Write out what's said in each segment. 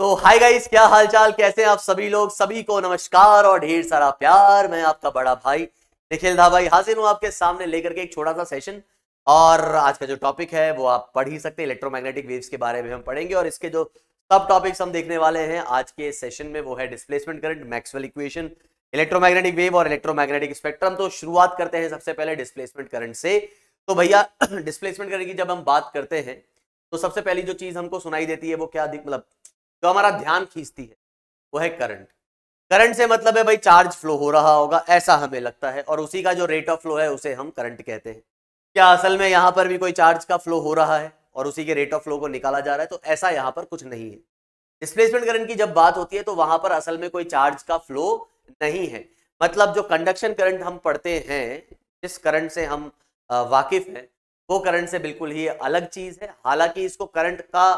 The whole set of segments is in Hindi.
तो हाय गाइस क्या हालचाल कैसे हैं आप सभी लोग सभी को नमस्कार और ढेर सारा प्यार मैं आपका बड़ा भाई निखिल धा भाई हाजिर हूँ आपके सामने लेकर के एक छोटा सा सेशन और आज का जो टॉपिक है वो आप पढ़ ही सकते हैं इलेक्ट्रोमैग्नेटिक वेव्स के बारे में हम पढ़ेंगे और इसके जो सब टॉपिक्स हम देखने वाले हैं आज के सेशन में वो है displacement current Maxwell equation electromagnetic wave और इलेक्ट्रोमैग्नेटिक स्पेक्ट्रम तो शुरुआत करते हैं सबसे पहले डिस्प्लेसमेंट करंट से तो भैया डिस्प्लेसमेंट करंट की जब हम बात करते हैं तो सबसे पहली जो चीज हमको सुनाई देती है वो क्या मतलब जो हमारा ध्यान खींचती है वो है करंट करंट से मतलब है भाई चार्ज फ्लो हो रहा होगा ऐसा हमें लगता है और उसी का जो रेट ऑफ फ्लो है उसे हम करंट कहते हैं क्या असल में यहाँ पर भी कोई चार्ज का फ्लो हो रहा है और उसी के रेट ऑफ फ्लो को निकाला जा रहा है तो ऐसा यहाँ पर कुछ नहीं है डिस्प्लेसमेंट करंट की जब बात होती है तो वहां पर असल में कोई चार्ज का फ्लो नहीं है मतलब जो कंडक्शन करंट हम पढ़ते हैं जिस करंट से हम वाकिफ हैं वो करंट से बिल्कुल ही अलग चीज है हालांकि इसको करंट का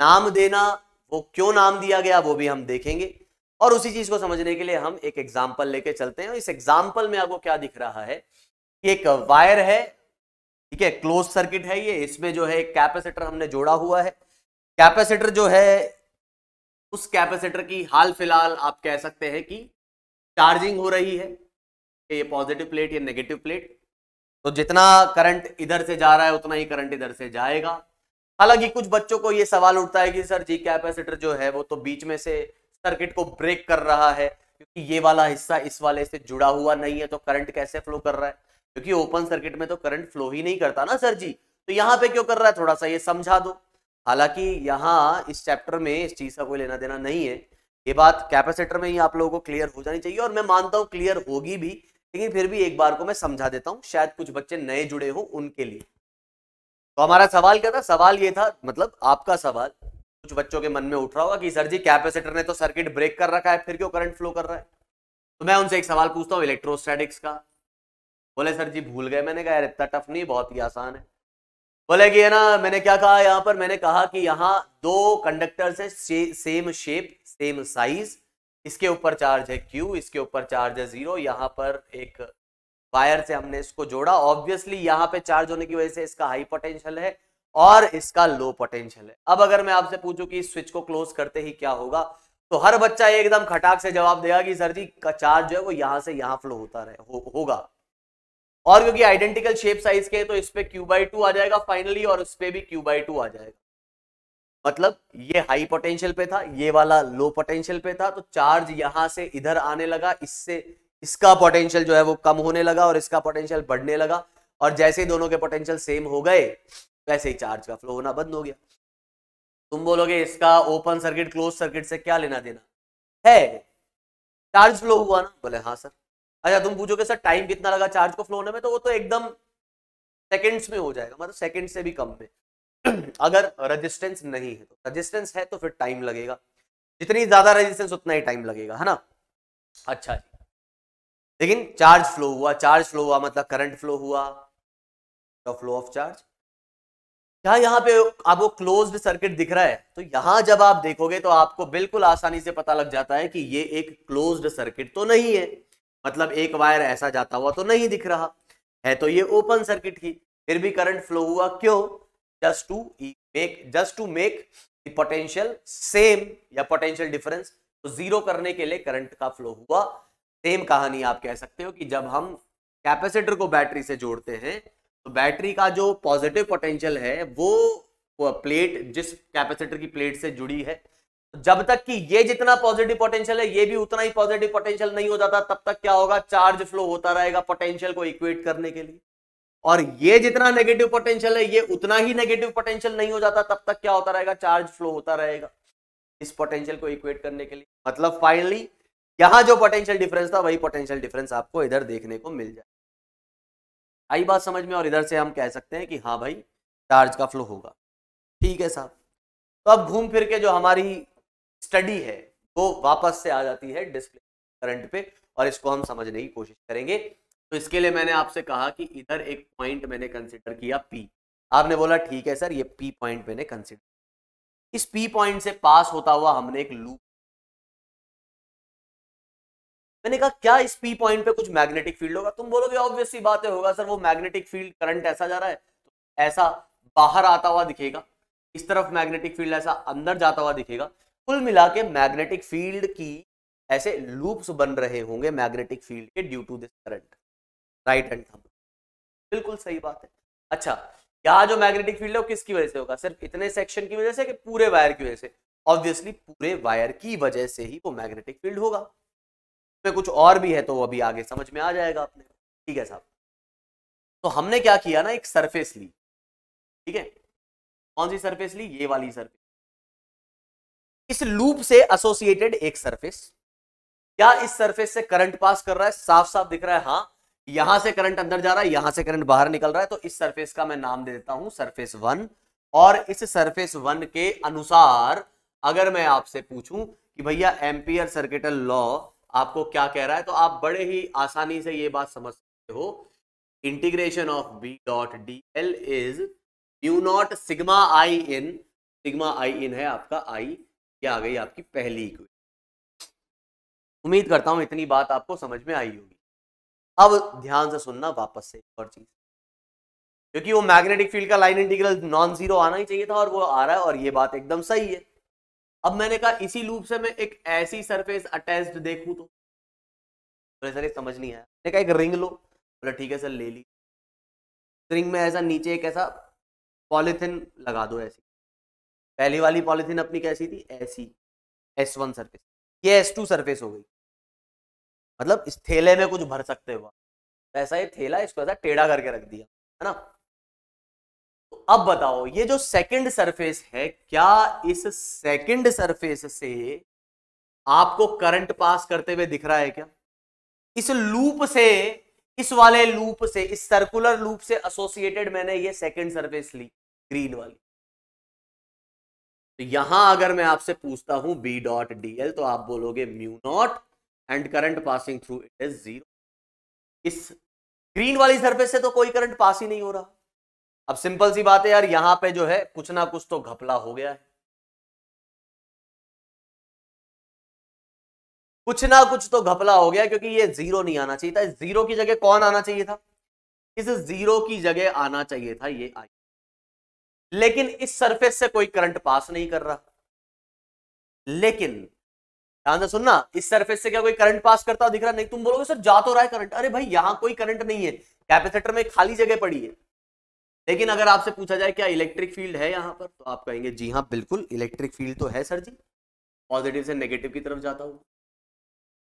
नाम देना वो क्यों नाम दिया गया वो भी हम देखेंगे और उसी चीज को समझने के लिए हम एक एग्जाम्पल लेके चलते हैं इस एग्जाम्पल में आपको क्या दिख रहा है एक वायर है ठीक है क्लोज सर्किट है ये इसमें जो है एक कैपेसिटर हमने जोड़ा हुआ है कैपेसिटर जो है उस कैपेसिटर की हाल फिलहाल आप कह सकते हैं कि चार्जिंग हो रही है ये पॉजिटिव प्लेट या नेगेटिव प्लेट तो जितना करंट इधर से जा रहा है उतना ही करंट इधर से जाएगा हालांकि कुछ बच्चों को ये सवाल उठता है कि सर जी कैपेसिटर जो है वो तो बीच में से सर्किट को ब्रेक कर रहा है क्योंकि ये वाला हिस्सा इस वाले से जुड़ा हुआ नहीं है तो करंट कैसे फ्लो कर रहा है क्योंकि ओपन सर्किट में तो करंट फ्लो ही नहीं करता ना सर जी तो यहाँ पे क्यों कर रहा है थोड़ा सा ये समझा दो हालांकि यहाँ इस चैप्टर में इस चीज का कोई लेना देना नहीं है ये बात कैपेसिटर में ही आप लोगों को क्लियर हो जानी चाहिए और मैं मानता हूँ क्लियर होगी भी लेकिन फिर भी एक बार को मैं समझा देता हूँ शायद कुछ बच्चे नए जुड़े हों उनके लिए तो हमारा सवाल क्या था सवाल ये था मतलब आपका सवाल कुछ बच्चों के मन में उठ रहा होगा कि सर जी कैपेसिटर ने तो सर्किट ब्रेक कर रखा है फिर क्यों करंट फ्लो कर रहा है तो मैं उनसे एक सवाल पूछता हूँ इलेक्ट्रोस्टैटिक्स का बोले सर जी भूल गए मैंने कहा यार इतना टफ नहीं बहुत ही आसान है बोले कि है ना मैंने क्या कहा यहाँ पर मैंने कहा कि यहाँ दो कंडक्टर्स है से, सेम शेप सेम साइज इसके ऊपर चार्ज है क्यू इसके ऊपर चार्ज है जीरो यहाँ पर एक वायर से हमने इसको जोड़ा ऑब्वियसली यहाँ पे चार्ज होने की वजह से इसका हाई पोटेंशियल है और इसका लो पोटेंशियल है अब अगर मैं आपसे पूछूं कि स्विच को क्लोज करते ही क्या होगा तो हर बच्चा एकदम खटाक से जवाब देगा कि सर जी का चार्ज जो है वो यहां से यहां फ्लो होता रहे हो, होगा और क्योंकि आइडेंटिकल शेप साइज के तो इस पे क्यू बाई टू आ जाएगा फाइनली और उस पर भी क्यू बाई टू आ जाएगा मतलब ये हाई पोटेंशियल पे था ये वाला लो पोटेंशियल पे था तो चार्ज यहां से इधर आने लगा इससे इसका पोटेंशियल जो है वो कम होने लगा और इसका पोटेंशियल बढ़ने लगा और जैसे ही दोनों के पोटेंशियल सेम हो गए वैसे ही चार्ज का फ्लो होना बंद हो गया तुम बोलोगे इसका ओपन सर्किट क्लोज सर्किट से क्या लेना देना है चार्ज फ्लो हुआ ना बोले हाँ सर अच्छा तुम पूछोगे सर टाइम कितना लगा चार्ज को फ्लो होने में तो वो तो एकदम सेकेंड्स में हो जाएगा मतलब सेकेंड से भी कम में अगर रजिस्टेंस नहीं है तो रजिस्टेंस है तो फिर टाइम लगेगा जितनी ज्यादा रजिस्टेंस उतना ही टाइम लगेगा है ना अच्छा जी लेकिन चार्ज फ्लो हुआ चार्ज फ्लो हुआ मतलब करंट फ्लो हुआ द फ्लो ऑफ चार्ज क्या यहाँ पे आपको क्लोज्ड सर्किट दिख रहा है तो यहां जब आप देखोगे तो आपको बिल्कुल आसानी से पता लग जाता है कि ये एक क्लोज्ड सर्किट तो नहीं है मतलब एक वायर ऐसा जाता हुआ तो नहीं दिख रहा है तो ये ओपन सर्किट ही फिर भी करंट फ्लो हुआ क्यों just to make just to make potential same या पोटेंशियल डिफरेंस तो जीरो करने के लिए करंट का फ्लो हुआ सेम कहानी आप कह सकते हो कि जब हम कैपेसिटर को बैटरी से जोड़ते हैं तो बैटरी का जो पॉजिटिव पोटेंशियल है वो प्लेट जिस कैपेसिटर की प्लेट से जुड़ी है जब तक कि ये जितना पॉजिटिव पोटेंशियल है ये भी उतना ही पॉजिटिव पोटेंशियल नहीं हो जाता तब तक क्या होगा चार्ज फ्लो होता रहेगा पोटेंशियल को इक्वेट करने के लिए और ये जितना नेगेटिव पोटेंशियल है ये उतना ही नेगेटिव पोटेंशियल नहीं हो जाता तब तक क्या होता रहेगा चार्ज फ्लो होता रहेगा इस पोटेंशियल को इक्वेट करने के लिए मतलब फाइनली यहां जो पोटेंशियल डिफरेंस था वही पोटेंशियल डिफरेंस आपको इधर देखने को मिल जाए आई बात समझ में और इधर से हम कह सकते हैं कि हाँ भाई चार्ज का फ्लो होगा ठीक है साहब तो अब घूम फिर के जो हमारी स्टडी है वो वापस से आ जाती है डिस्प्ले करंट पे और इसको हम समझने की कोशिश करेंगे तो इसके लिए मैंने आपसे कहा कि इधर एक पॉइंट मैंने कंसिडर किया पी आपने बोला ठीक है सर ये पी पॉइंट मैंने कंसिडर इस पी पॉइंट से पास होता हुआ हमने एक लूप मैंने कहा क्या इस पी पॉइंट पे कुछ मैग्नेटिक फील्ड होगा तुम बोलोगे ऑब्वियसली बात है होगा सर वो मैग्नेटिक फील्ड करंट ऐसा जा रहा है तो ऐसा बाहर आता हुआ दिखेगा इस तरफ मैग्नेटिक फील्ड ऐसा अंदर जाता हुआ दिखेगा कुल मिला के मैग्नेटिक फील्ड की ऐसे लूप्स बन रहे होंगे मैग्नेटिक फील्ड के due to this current right hand thumb बिल्कुल सही बात है अच्छा यहाँ जो मैग्नेटिक फील्ड है वो किसकी वजह से होगा सिर्फ इतने सेक्शन की वजह से कि पूरे वायर की वजह से ऑब्वियसली पूरे वायर की वजह से ही वो मैग्नेटिक फील्ड होगा में कुछ और भी है तो वो अभी आगे समझ में आ जाएगा आपने ठीक है साहब तो हमने क्या किया ना एक सरफेस ली ठीक है कौन सी सरफेस ली ये वाली सरफेस इस लूप से एसोसिएटेड एक सरफेस क्या इस सरफेस से करंट पास कर रहा है साफ साफ दिख रहा है हाँ यहां से करंट अंदर जा रहा है यहां से करंट बाहर निकल रहा है तो इस सरफेस का मैं नाम दे देता हूं सरफेस वन और इस सरफेस वन के अनुसार अगर मैं आपसे पूछूं कि भैया एम्पियर सर्किटल लॉ आपको क्या कह रहा है तो आप बड़े ही आसानी से ये बात समझ सकते हो integration of B dot D L is mu naught sigma I in sigma I in है आपका आई क्या आ गई आपकी पहली इक्वेशन उम्मीद करता हूं इतनी बात आपको समझ में आई होगी अब ध्यान से सुनना वापस से एक और चीज क्योंकि वो मैग्नेटिक फील्ड का लाइन इंटीग्रल नॉन जीरो आना ही चाहिए था और वो आ रहा है और ये बात एकदम सही है अब मैंने कहा इसी लूप से मैं एक ऐसी सरफेस अटैच्ड देखूं तो बोले सर ये समझ नहीं आया मैंने कहा एक रिंग लो बोले ठीक है सर ले ली रिंग में ऐसा नीचे एक ऐसा पॉलीथिन लगा दो ऐसी पहली वाली पॉलीथिन अपनी कैसी थी ऐसी एस वन सरफेस ये एस टू सरफेस हो गई मतलब इस थैले में कुछ भर सकते हो तो ऐसा ये थैला इसको ऐसा टेढ़ा करके रख दिया है ना अब बताओ ये जो सेकंड सरफेस है क्या इस सेकंड सरफेस से आपको करंट पास करते हुए दिख रहा है क्या इस लूप से इस वाले लूप से इस सर्कुलर लूप से एसोसिएटेड मैंने ये सेकंड सरफेस ली ग्रीन वाली तो यहां अगर मैं आपसे पूछता हूं बी डॉट डीएल तो आप बोलोगे mu naught and current passing through it is zero इस ग्रीन वाली सरफेस से तो कोई करंट पास ही नहीं हो रहा अब सिंपल सी बात है यार यहां पे जो है कुछ ना कुछ तो घपला हो गया है कुछ ना कुछ तो घपला हो गया क्योंकि ये जीरो नहीं आना चाहिए था इस जीरो की जगह कौन आना चाहिए था इस जीरो की जगह आना चाहिए था ये आई लेकिन इस सरफेस से कोई करंट पास नहीं कर रहा लेकिन ध्यान से सुनना इस सरफेस से क्या कोई करंट पास करता दिख रहा नहीं तुम बोलोगे सर जा तो रहा है करंट अरे भाई यहां कोई करंट नहीं है कैपेसिटर में खाली जगह पड़ी है लेकिन अगर आपसे पूछा जाए क्या इलेक्ट्रिक फील्ड है यहाँ पर तो आप कहेंगे जी हाँ बिल्कुल इलेक्ट्रिक फील्ड तो है सर जी पॉजिटिव से नेगेटिव की तरफ जाता हूँ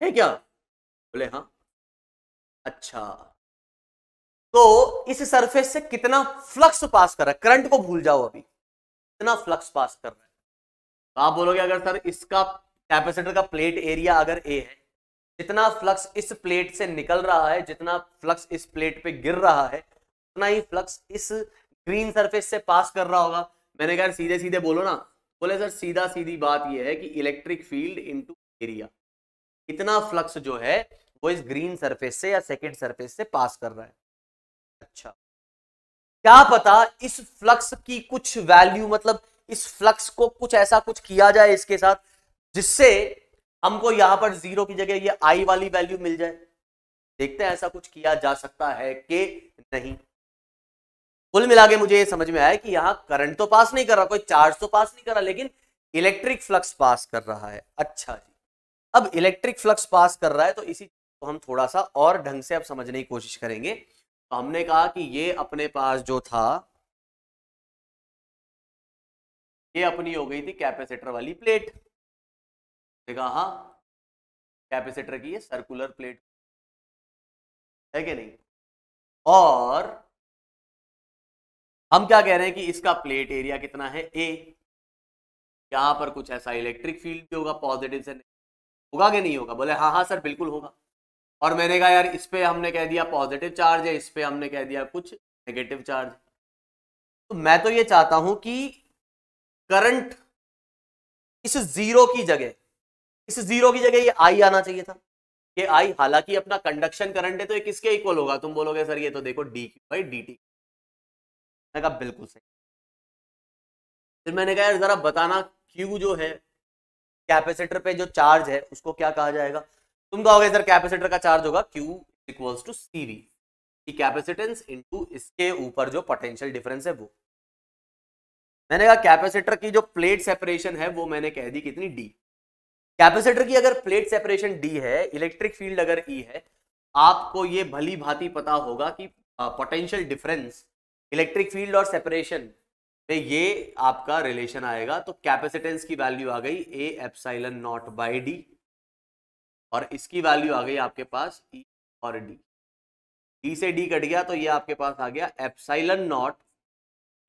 है क्या बोले हाँ अच्छा तो इस सरफेस से कितना फ्लक्स पास कर रहा है करंट को भूल जाओ अभी कितना फ्लक्स पास कर रहा है तो आप बोलोगे अगर सर इसका कैपेसिटर का प्लेट एरिया अगर ए है जितना फ्लक्स इस प्लेट से निकल रहा है जितना फ्लक्स इस प्लेट पे गिर रहा है उतना ही फ्लक्स इस ग्रीन सरफेस से पास कर रहा होगा मैंने कहा सीधे सीधे बोलो ना बोले सर सीधा सीधी बात यह है कि इलेक्ट्रिक फील्ड इनटू एरिया इतना फ्लक्स जो है वो इस ग्रीन सरफेस से या सेकेंड सरफेस से पास कर रहा है अच्छा क्या पता इस फ्लक्स की कुछ वैल्यू मतलब इस फ्लक्स को कुछ ऐसा कुछ किया जाए इसके साथ जिससे हमको यहां पर जीरो की जगह ये आई वाली वैल्यू मिल जाए देखते हैं ऐसा कुछ किया जा सकता है कि नहीं कुल मिला के मुझे ये समझ में आया कि यहाँ करंट तो पास नहीं कर रहा कोई चार्ज तो पास नहीं कर रहा लेकिन इलेक्ट्रिक फ्लक्स पास कर रहा है अच्छा जी अब इलेक्ट्रिक फ्लक्स पास कर रहा है तो इसी को हम थोड़ा सा और ढंग से अब समझने की कोशिश करेंगे तो हमने कहा कि ये अपने पास जो था ये अपनी हो गई थी कैपेसिटर वाली प्लेट देखा हाँ कैपेसिटर की ये सर्कुलर प्लेट है कि नहीं और हम क्या कह रहे हैं कि इसका प्लेट एरिया कितना है ए यहां पर कुछ ऐसा इलेक्ट्रिक फील्ड भी होगा पॉजिटिव से होगा कि नहीं होगा बोले हाँ हाँ सर बिल्कुल होगा और मैंने कहा यार इस पे हमने कह दिया पॉजिटिव चार्ज है इस पे हमने कह दिया कुछ नेगेटिव चार्ज तो मैं तो ये चाहता हूं कि करंट इस जीरो की जगह इस जीरो की जगह ये आई आना चाहिए था ये आई हालांकि अपना कंडक्शन करंट है तो ये किसके इक्वल होगा तुम बोलोगे सर ये तो देखो D Q by D T मैंने कहा बिल्कुल सही फिर मैंने कहा यार ज़रा बताना क्यू जो है कैपेसिटर पे जो चार्ज है उसको क्या कहा जाएगा तुम कहोगे सर कैपेसिटर का चार्ज होगा Q equals to C V capacitance into इसके ऊपर जो पोटेंशियल डिफरेंस है वो मैंने कहा कैपेसिटर की जो प्लेट सेपरेशन है वो मैंने कह दी कितनी डी कैपेसिटर की अगर प्लेट सेपरेशन डी है इलेक्ट्रिक फील्ड अगर ई e है आपको ये भली भांति पता होगा कि पोटेंशियल डिफरेंस इलेक्ट्रिक फील्ड और सेपरेशन पे ये आपका रिलेशन आएगा तो कैपेसिटेंस की वैल्यू आ गई A epsilon naught by D और इसकी वैल्यू आ गई आपके पास ई e और डी ई e से डी कट गया तो ये आपके पास आ गया epsilon not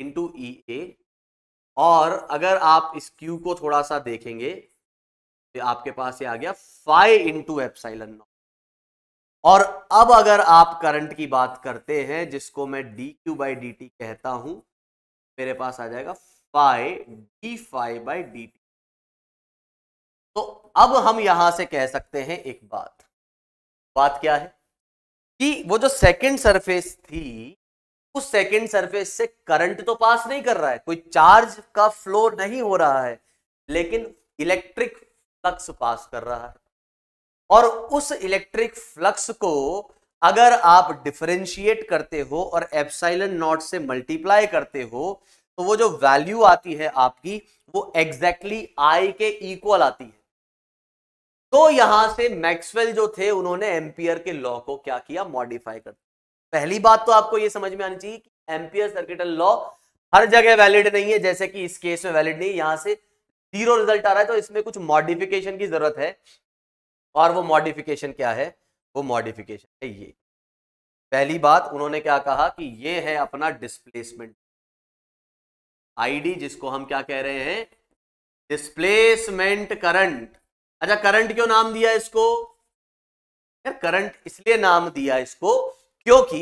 into E A और अगर आप इस क्यू को थोड़ा सा देखेंगे तो आपके पास ये आ गया फाइव इंटू एपसाइलन नॉट और अब अगर आप करंट की बात करते हैं जिसको मैं D Q by D T कहता हूं मेरे पास आ जाएगा phi D phi by D T तो अब हम यहां से कह सकते हैं एक बात बात क्या है कि वो जो सेकंड सरफेस थी उस सेकंड सरफेस से करंट तो पास नहीं कर रहा है कोई चार्ज का फ्लो नहीं हो रहा है लेकिन इलेक्ट्रिक फ्लक्स पास कर रहा है और उस इलेक्ट्रिक फ्लक्स को अगर आप डिफ्रेंशिएट करते हो और एप्साइलन नॉट से मल्टीप्लाई करते हो तो वो जो वैल्यू आती है आपकी वो एग्जैक्टली exactly आई के इक्वल आती है तो यहां से मैक्सवेल जो थे उन्होंने एम्पियर के लॉ को क्या किया मॉडिफाई कर पहली बात तो आपको ये समझ में आनी चाहिए कि एम्पियर सर्किटल लॉ हर जगह वैलिड नहीं है जैसे कि इस केस में वैलिड नहीं यहां से जीरो रिजल्ट आ रहा है तो इसमें कुछ मॉडिफिकेशन की जरूरत है और वो मॉडिफिकेशन क्या है वो मॉडिफिकेशन है ये पहली बात उन्होंने क्या कहा कि ये है अपना डिस्प्लेसमेंट आईडी जिसको हम क्या कह रहे हैं डिस्प्लेसमेंट करंट अच्छा करंट क्यों नाम दिया इसको यार करंट इसलिए नाम दिया इसको क्योंकि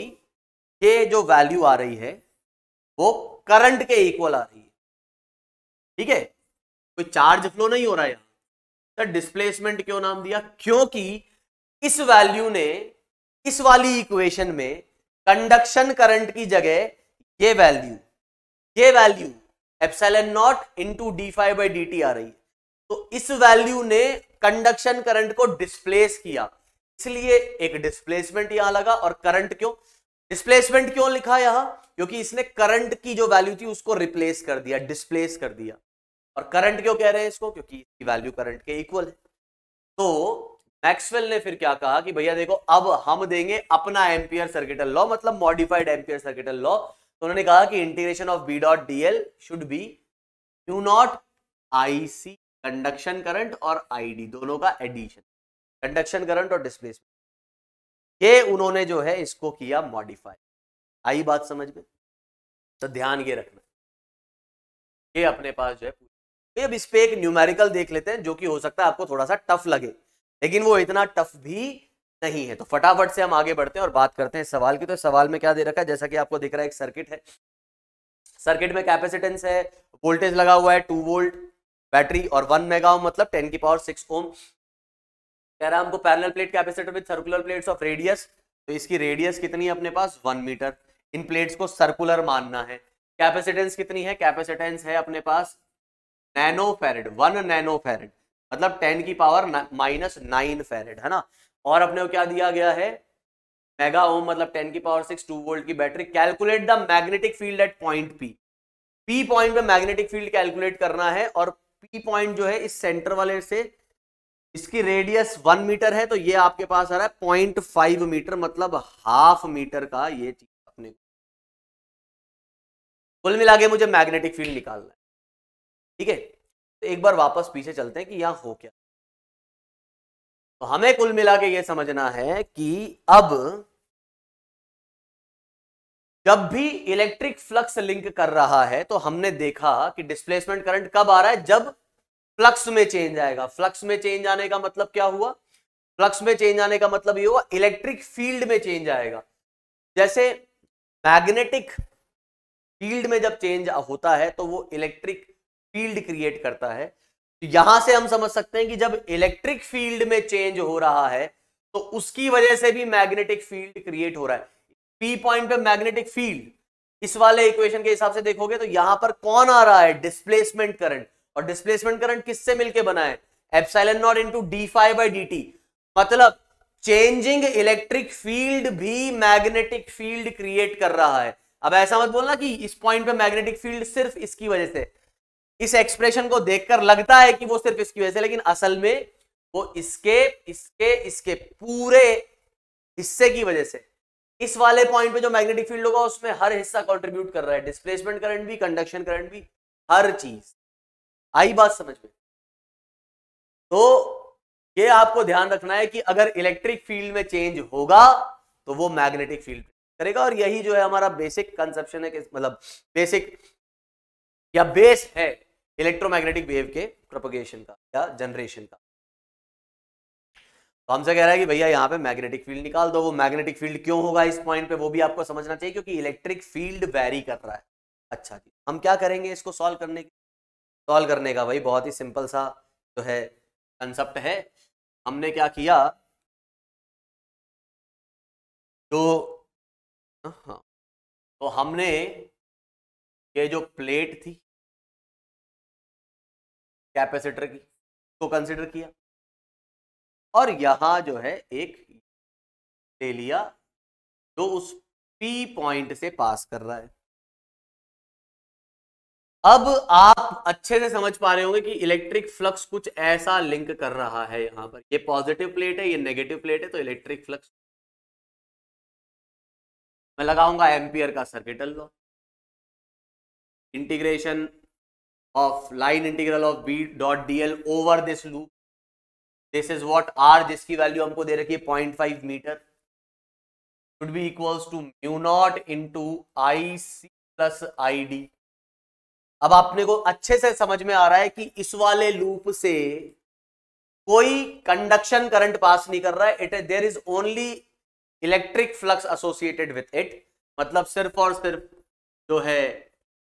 ये जो वैल्यू आ रही है वो करंट के इक्वल आ रही है ठीक है कोई चार्ज फ्लो नहीं हो रहा है यहां तो डिस्प्लेसमेंट क्यों नाम दिया क्योंकि इस वैल्यू ने इस वाली इक्वेशन में कंडक्शन करंट की जगह ये वैल्यू ये value epsilon naught into D phi by D T आ रही है तो इस वैल्यू ने कंडक्शन करंट को डिस्प्लेस किया इसलिए एक डिस्प्लेसमेंट यहां लगा और करंट क्यों डिस्प्लेसमेंट क्यों लिखा यहां क्योंकि इसने करंट की जो वैल्यू थी उसको रिप्लेस कर दिया डिस्प्लेस कर दिया और करंट क्यों कह रहे हैं इसको क्योंकि इसकी वैल्यू करंट के इक्वल है तो मैक्सवेल ने फिर क्या कहा कि भैया देखो अब हम देंगे अपना एम्पियर सर्किटल लॉ मतलब मॉडिफाइड एम्पियर सर्किटल लॉ तो उन्होंने कहा कि integration of B dot D L should be mu naught I C conduction current और आई डी दोनों का एडिशन कंडक्शन करंट और डिस्प्लेसमेंट ये उन्होंने जो है इसको किया मॉडिफाई आई बात समझ में तो ध्यान ये रखना ये अपने पास जो है तो अब इस पे एक न्यूमेरिकल देख लेते हैं जो कि हो सकता है आपको थोड़ा सा टफ लगे लेकिन वो इतना टफ भी नहीं है तो फटाफट से हम आगे बढ़ते हैं और बात करते हैं सवाल की तो सवाल में क्या दे रखा है जैसा कि आपको दिख रहा है एक सर्किट है सर्किट में कैपेसिटेंस है वोल्टेज लगा हुआ है टू वोल्ट बैटरी और वन मेगा ओम मतलब टेन की पावर सिक्स ओम कह रहा है हमको parallel plate capacitor with circular plates of radius तो इसकी रेडियस कितनी है अपने पास वन मीटर इन प्लेट्स को सर्कुलर मानना है कैपेसिटेंस कितनी है कैपेसिटेंस है अपने पास nano farad one nano farad मतलब टेन की पावर माइनस नाइन फेरेड है ना और अपने को क्या दिया गया है मेगा ओम मतलब टेन की पावर सिक्स टू वोल्ट की battery calculate the magnetic field at point P P point पे मैग्नेटिक फील्ड कैलकुलेट करना है और पी पॉइंट जो है इस सेंटर वाले से इसकी रेडियस वन मीटर है तो ये आपके पास आ रहा है पॉइंट फाइव मीटर मतलब हाफ मीटर का ये चीज अपने कुल मिला के मुझे मैग्नेटिक फील्ड निकालना है ठीक है तो एक बार वापस पीछे चलते हैं कि यहां हो क्या तो हमें कुल मिला के ये समझना है कि अब जब भी इलेक्ट्रिक फ्लक्स लिंक कर रहा है तो हमने देखा कि डिस्प्लेसमेंट करंट कब आ रहा है जब फ्लक्स में चेंज आएगा फ्लक्स में चेंज आने का मतलब क्या हुआ फ्लक्स में चेंज आने का मतलब ये हुआ इलेक्ट्रिक फील्ड में चेंज आएगा जैसे मैग्नेटिक फील्ड में जब चेंज होता है तो वो इलेक्ट्रिक फील्ड क्रिएट करता है तो यहां से हम समझ सकते हैं कि जब इलेक्ट्रिक फील्ड में चेंज हो रहा है तो उसकी वजह से भी मैग्नेटिक फील्ड क्रिएट हो रहा है पी पॉइंट पे मैग्नेटिक फील्ड इस वाले इक्वेशन के हिसाब से देखोगे तो यहां पर कौन आ रहा है डिस्प्लेसमेंट करंट और डिस्प्लेसमेंट करंट किससे मिलकर बना है epsilon not into D phi by D T मतलब चेंजिंग इलेक्ट्रिक फील्ड भी मैग्नेटिक फील्ड क्रिएट कर रहा है अब ऐसा मत बोलना कि इस पॉइंट पे मैग्नेटिक फील्ड सिर्फ इसकी वजह से इस एक्सप्रेशन को देखकर लगता है कि वो सिर्फ इसकी वजह से लेकिन असल में वो इसके इसके इसके पूरे हिस्से की वजह से इस वाले पॉइंट पे जो मैग्नेटिक फील्ड होगा उसमें हर हिस्सा कंट्रीब्यूट कर रहा है डिस्प्लेसमेंट करंट भी कंडक्शन करंट भी हर चीज आई बात समझ में तो ये आपको ध्यान रखना है कि अगर इलेक्ट्रिक फील्ड में चेंज होगा तो वो मैग्नेटिक फील्ड करेगा और यही जो है हमारा बेसिक कंसेप्शन है मतलब बेसिक या बेस है इलेक्ट्रोमैग्नेटिक वेव के प्रोपोगेशन का या जनरेशन का तो हमसे कह रहा है कि भैया यहाँ पे मैग्नेटिक फील्ड निकाल दो वो मैग्नेटिक फील्ड क्यों होगा इस पॉइंट पे वो भी आपको समझना चाहिए क्योंकि इलेक्ट्रिक फील्ड वैरी कर रहा है अच्छा जी हम क्या करेंगे इसको सॉल्व करने की सॉल्व करने का भाई बहुत ही सिंपल सा जो है कंसेप्ट है हमने क्या किया तो हाँ तो हमने ये जो प्लेट थी कैपेसिटर की को कंसिडर किया और यहाँ जो है एक ले लिया जो उस पी पॉइंट से पास कर रहा है अब आप अच्छे से समझ पा रहे होंगे कि इलेक्ट्रिक फ्लक्स कुछ ऐसा लिंक कर रहा है यहां पर ये पॉजिटिव प्लेट है ये नेगेटिव प्लेट है तो इलेक्ट्रिक फ्लक्स मैं लगाऊंगा एम्पियर का circuital law integration of line integral of b dot dl over this loop this is what r जिसकी वैल्यू हमको दे रखी है point five metre should be equals to mu nought into I C plus I D अब आपने को अच्छे से समझ में आ रहा है कि इस वाले लूप से कोई कंडक्शन करंट पास नहीं कर रहा है it there is only electric flux associated with it मतलब सिर्फ और सिर्फ जो है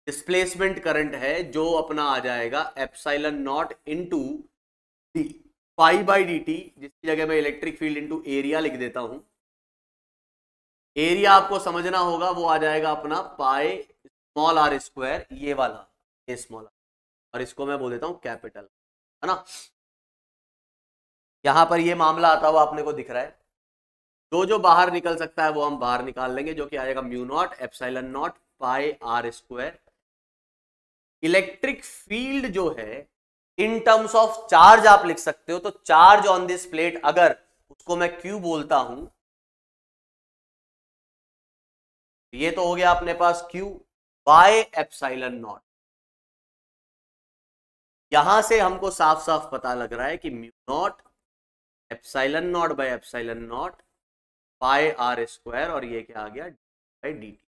डिस्प्लेसमेंट करंट है जो अपना आ जाएगा epsilon nought to D pi by D T जिसकी जगह मैं इलेक्ट्रिक फील्ड इंटू एरिया लिख देता हूं एरिया आपको समझना होगा वो आ जाएगा अपना पाई स्मॉल आर स्क्वायर ये वाला ये स्मॉल आर और इसको मैं बोल देता हूँ कैपिटल है ना यहां पर ये मामला आता हुआ आपने को दिख रहा है जो जो बाहर निकल सकता है वो हम बाहर निकाल लेंगे जो कि आएगा mu nought epsilon nought pi R square electric field जो है इन टर्म्स ऑफ चार्ज आप लिख सकते हो तो चार्ज ऑन दिस प्लेट अगर उसको मैं क्यू बोलता हूं ये तो हो गया अपने पास क्यू बाय एपसाइलन नॉट यहां से हमको साफ साफ पता लग रहा है कि mu nought epsilon nought by epsilon nought by R square और ये क्या आ गया डी बाई डी टी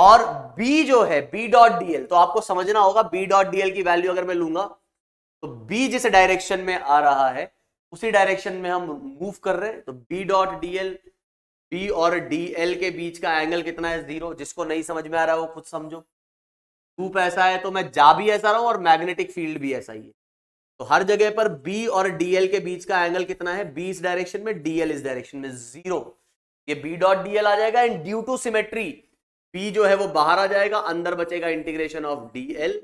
और b जो है b डॉट डीएल तो आपको समझना होगा b डॉट डीएल की वैल्यू अगर मैं लूंगा तो b जिस डायरेक्शन में आ रहा है उसी डायरेक्शन में हम मूव कर रहे हैं तो b डॉट डीएल b और dl के बीच का एंगल कितना है जीरो जिसको नहीं समझ में आ रहा है वो खुद समझो धूप ऐसा है तो मैं जा भी ऐसा रहा हूं और मैग्नेटिक फील्ड भी ऐसा ही है तो हर जगह पर b और dl के बीच का एंगल कितना है b इस डायरेक्शन में dl इस डायरेक्शन में जीरो ये b डॉट dl आ जाएगा and due to symmetry P जो है वो बाहर आ जाएगा अंदर बचेगा इंटीग्रेशन ऑफ डी एल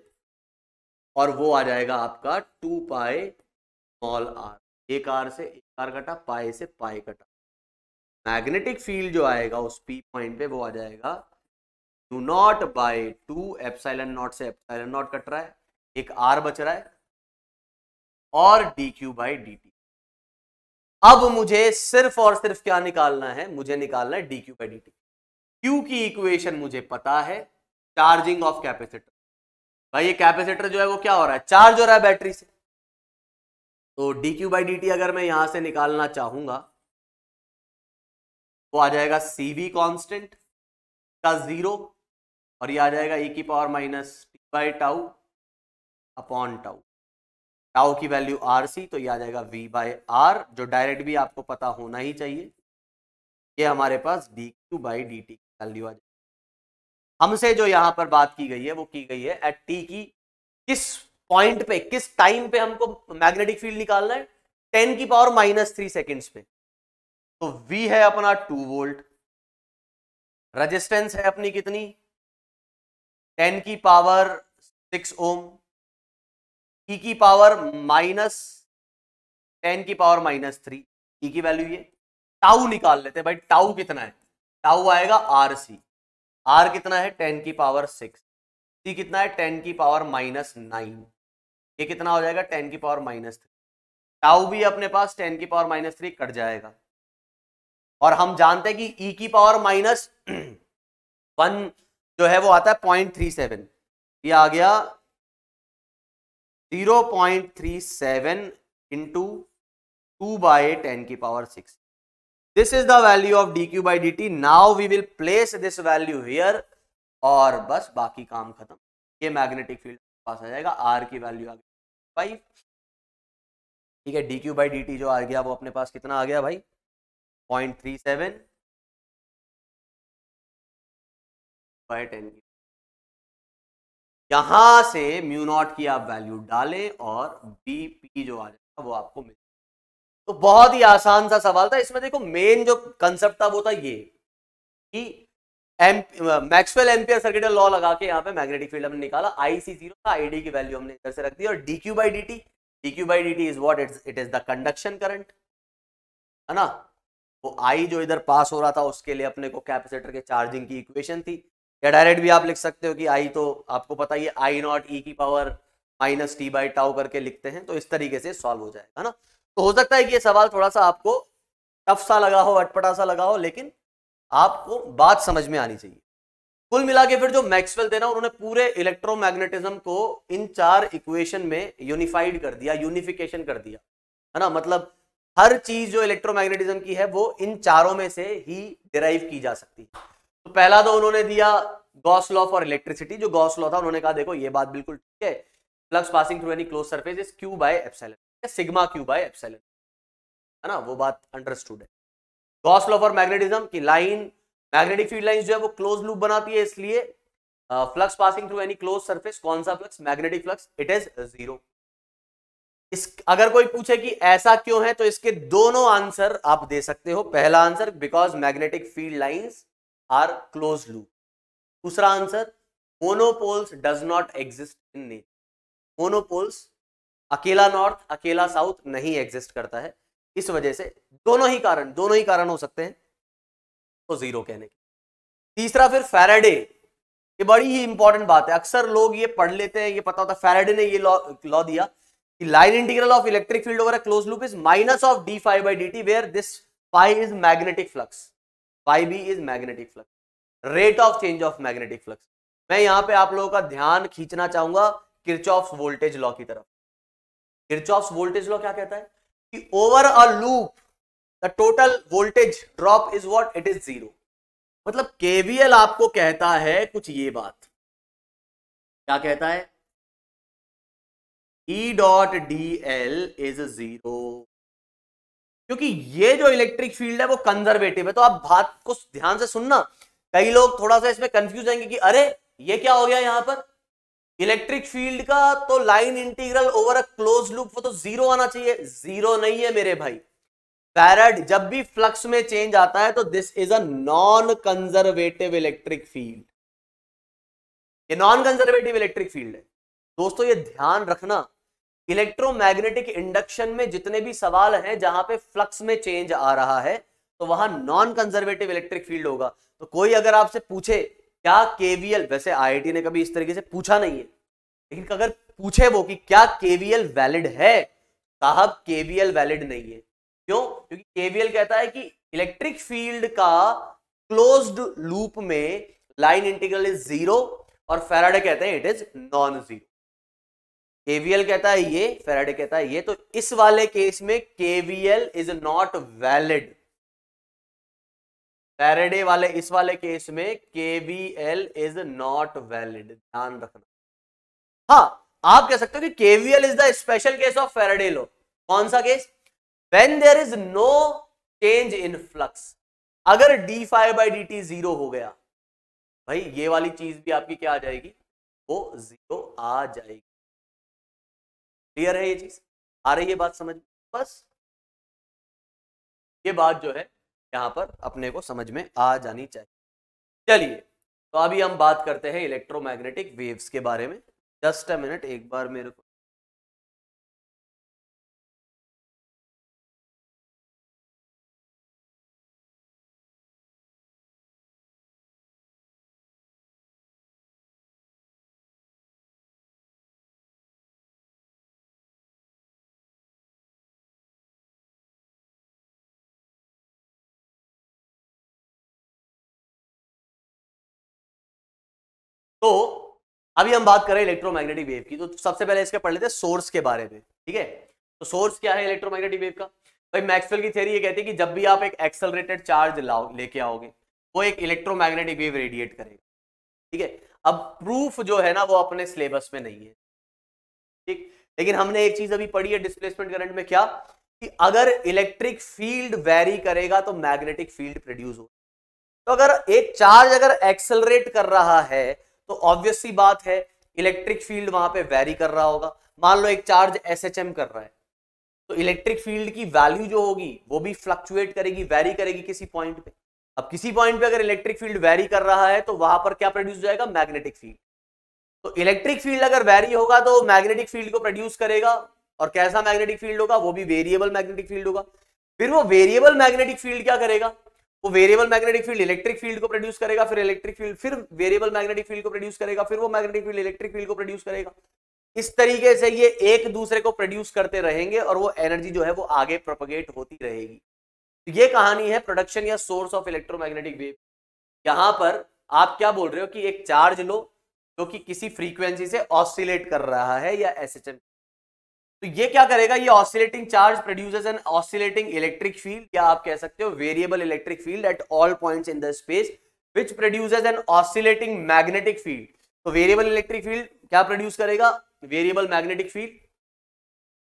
और वो आ जाएगा आपका टू पाए स्मॉल आर एक आर से एक आर कटा पाए से पाए कटा मैग्नेटिक फील्ड जो आएगा उस पी पॉइंट पे वो आ जाएगा two nought by two epsilon nought से एप्साइलन नॉट कट रहा है एक आर बच रहा है और D Q by D T अब मुझे सिर्फ और सिर्फ क्या निकालना है मुझे निकालना है D Q by D T Q की इक्वेशन मुझे पता है चार्जिंग ऑफ कैपेसिटर भाई ये कैपेसिटर जो है वो क्या हो रहा है चार्ज हो रहा है बैटरी से तो D Q by D T अगर मैं यहां से निकालना चाहूंगा वो आ जाएगा सी वी कॉन्स्टेंट का जीरो और ये आ जाएगा ई e की power minus T by tau upon tau tau की वैल्यू आर सी तो ये आ जाएगा वी बाई आर जो डायरेक्ट भी आपको पता होना ही चाहिए ये हमारे पास D Q by D T निकाल लियो हमसे जो यहां पर बात की गई है वो की गई है एट टी की किस पॉइंट पे किस टाइम पे हमको मैग्नेटिक फील्ड निकालना है टेन की पावर माइनस थ्री सेकेंड्स पे तो वी है अपना टू वोल्ट रेजिस्टेंस है अपनी कितनी टेन की पावर सिक्स ओम ई की पावर माइनस टेन की पावर माइनस थ्री ई की वैल्यू ये टाउ निकाल लेते हैं भाई टाउ कितना है टाउ आएगा आर सी आर कितना है टेन की पावर सिक्स सी कितना है टेन की पावर माइनस नाइन ये कितना हो जाएगा टेन की पावर माइनस थ्री टाउ भी अपने पास टेन की पावर माइनस थ्री कट जाएगा और हम जानते हैं कि ई e की पावर माइनस वन जो है वो आता है पॉइंट थ्री सेवन ये आ गया zero point three seven into two by ten की power six the value of D Q by D T now we will place this value here और बस बाकी काम खत्म ये मैग्नेटिक फील्ड पास आ जाएगा आर की वैल्यू आ गई फाइव ठीक है D Q by D T जो आ गया वो अपने पास कितना आ गया भाई point three seven by ten यहां से म्यू नॉट की आप वैल्यू डालें और बी पी जो आ जाएगा वो आपको मिल तो बहुत ही आसान सा सवाल था इसमें देखो मेन जो कंसेप्ट था वो था ये कि मैक्सवेल एम्पियर सर्किट का लॉ लगा के यहाँ पे मैग्नेटिक फील्ड हमने निकाला आई सी जीरो था आई डी की वैल्यू हमने इधर से रख दी और D Q by D T D Q by D T is what it it is the conduction current है ना वो आई जो इधर पास हो रहा था उसके लिए अपने को कैपेसिटर के चार्जिंग की इक्वेशन थी या डायरेक्ट भी आप लिख सकते हो कि आई तो आपको पता ही आई नॉट ई की power minus T by tau करके लिखते हैं तो इस तरीके से सॉल्व हो जाएगा ना तो हो सकता है कि ये सवाल थोड़ा सा आपको टफ सा लगा हो अटपटा सा लगा हो लेकिन आपको बात समझ में आनी चाहिए कुल मिला के फिर जो मैक्सवेल थे ना उन्होंने पूरे इलेक्ट्रोमैग्नेटिज्म को इन चार इक्वेशन में यूनिफाइड कर दिया यूनिफिकेशन कर दिया है ना मतलब हर चीज जो इलेक्ट्रोमैग्नेटिज्म की है वो इन चारों में से ही डिराइव की जा सकती है तो पहला तो उन्होंने दिया गॉस लॉ फॉर इलेक्ट्रिसिटी जो गॉस लॉ था उन्होंने कहा देखो ये बात बिल्कुल ठीक है flux passing through any close surface is Q by epsilon sigma Q by epsilon है ना वो बात अंडरस्टूड है गॉस लॉ फॉर मैग्नेटिज्म की लाइन मैग्नेटिक फील्ड लाइंस जो है वो क्लोज लूप बनाती है इसलिए flux passing through any close surface कौन सा flux magnetic flux it is zero इस अगर कोई पूछे कि ऐसा क्यों है तो इसके दोनों आंसर आप दे सकते हो पहला answer because magnetic field lines are close loop दूसरा answer monopoles does not exist in nature monopoles अकेला नॉर्थ अकेला साउथ नहीं एग्जिस्ट करता है इस वजह से दोनों ही कारण दोनों ही कारण हो सकते हैं तो जीरो कहने के तीसरा फिर फैराडे ये बड़ी ही इंपॉर्टेंट बात है अक्सर लोग ये पढ़ लेते हैं ये पता होता है फैराडे ने ये लॉ दिया कि line integral of electric field over close loop is minus of D phi by D T where this phi is magnetic flux phi B is magnetic flux rate of change of magnetic flux मैं यहाँ पे आप लोगों का ध्यान खींचना चाहूंगा किरचॉफ वोल्टेज लॉ की तरफ किरचॉफ्स वोल्टेज लॉ क्या कहता है कि over a loop the total voltage drop is what it is zero मतलब केवीएल आपको कहता है कुछ ये बात क्या कहता है E dot D L is zero क्योंकि ये जो इलेक्ट्रिक फील्ड है वो कंजर्वेटिव है तो आप बात को ध्यान से सुनना कई लोग थोड़ा सा इसमें कंफ्यूज रहेंगे कि अरे ये क्या हो गया यहां पर इलेक्ट्रिक फील्ड का तो line integral over a close loop वो तो जीरो आना चाहिए जीरो नहीं है मेरे भाई फैरड जब भी फ्लक्स में चेंज आता है तो this is a non conservative electric field ये नॉन कंजर्वेटिव इलेक्ट्रिक फील्ड है दोस्तों ये ध्यान रखना इलेक्ट्रोमैग्नेटिक इंडक्शन में जितने भी सवाल हैं जहां पे फ्लक्स में चेंज आ रहा है तो वहां नॉन कंजर्वेटिव इलेक्ट्रिक फील्ड होगा तो कोई अगर आपसे पूछे क्या केवीएल वैसे आईआईटी ने कभी इस तरीके से पूछा नहीं है लेकिन अगर पूछे वो कि क्या केवीएल वैलिड है साहब केवीएल वैलिड नहीं है क्यों क्योंकि केवीएल कहता है कि इलेक्ट्रिक फील्ड का क्लोज्ड लूप में लाइन इंटीग्रल इज जीरो और फेराडे कहते हैं it is non zero KVL कहता है ये फेराडे कहता है ये तो इस वाले केस में KVL is not valid Faraday वाले इस वाले केस में के एल इज नॉट वैलिड ध्यान रखना हाँ आप कह सकते हो कि KVL is the special case of Faraday law कौन सा case when there is no change in flux अगर D phi by D T zero हो गया भाई ये वाली चीज भी आपकी क्या आ जाएगी वो जीरो आ जाएगी क्लियर है ये चीज आ रही है बात समझ बस ये बात जो है यहाँ पर अपने को समझ में आ जानी चाहिए चलिए तो अभी हम बात करते हैं इलेक्ट्रोमैग्नेटिक वेव्स के बारे में जस्ट अ मिनट एक बार मेरे को तो अभी हम बात करें इलेक्ट्रोमैग्नेटिक वेव की तो सबसे पहले इसके पढ़ लेते हैं सोर्स के बारे में ठीक है तो सोर्स क्या है इलेक्ट्रोमैग्नेटिक वेव का भाई मैक्सवेल की थ्योरी ये कहती है कि जब भी आप एक एक्सेलरेटेड चार्ज लाओ लेके आओगे वो एक इलेक्ट्रोमैग्नेटिक वेव रेडिएट करेगा ठीक है अब प्रूफ जो है ना वो अपने सिलेबस में नहीं है ठीक लेकिन हमने एक चीज अभी पढ़ी है डिस्प्लेसमेंट करंट में क्या कि अगर इलेक्ट्रिक फील्ड वेरी करेगा तो मैग्नेटिक फील्ड प्रोड्यूस होगा तो अगर एक चार्ज अगर एक्सेलरेट कर रहा है तो ऑब्वियस सी बात है इलेक्ट्रिक फील्ड वहां पे वेरी कर रहा होगा मान लो एक चार्ज एस कर रहा है तो इलेक्ट्रिक फील्ड की वैल्यू जो होगी वो भी फ्लक्चुएट करेगी वेरी करेगी किसी पॉइंट पे अब किसी पॉइंट पे अगर इलेक्ट्रिक फील्ड वेरी कर रहा है तो वहां पर क्या प्रोड्यूस हो जाएगा मैग्नेटिक फील्ड तो इलेक्ट्रिक फील्ड अगर वेरी होगा तो मैग्नेटिक फील्ड को प्रोड्यूस करेगा और कैसा मैग्नेटिक फील्ड होगा वो भी वेरिएबल मैग्नेटिक फील्ड होगा फिर वो वेरिएबल मैग्नेटिक फील्ड क्या करेगा वो variable magnetic field electric field को प्रोड्यूस करेगा फिर इलेक्ट्रिक फील्ड फिर वेरिएबल मैग्नेटिक फील्ड को प्रोड्यूस करेगा फिर वो मैग्नेटिक फील्ड इलेक्ट्रिक फील्ड को प्रोड्यूस करेगा इस तरीके से ये एक दूसरे को प्रोड्यूस करते रहेंगे और वो एनर्जी जो है वो आगे प्रोपगेट होती रहेगी तो ये कहानी है प्रोडक्शन या सोर्स ऑफ इलेक्ट्रोमैग्नेटिक वेव यहाँ पर आप क्या बोल रहे हो कि एक चार्ज लो जो तो कि किसी फ्रीक्वेंसी से ऑसिलेट कर रहा है या एस एच एम तो ये क्या करेगा ये oscillating charge produces an oscillating electric field या आप कह सकते हो variable electric field at all points in the space which produces an oscillating magnetic field तो वेरिएबल इलेक्ट्रिक फील्ड क्या प्रोड्यूस करेगा variable magnetic field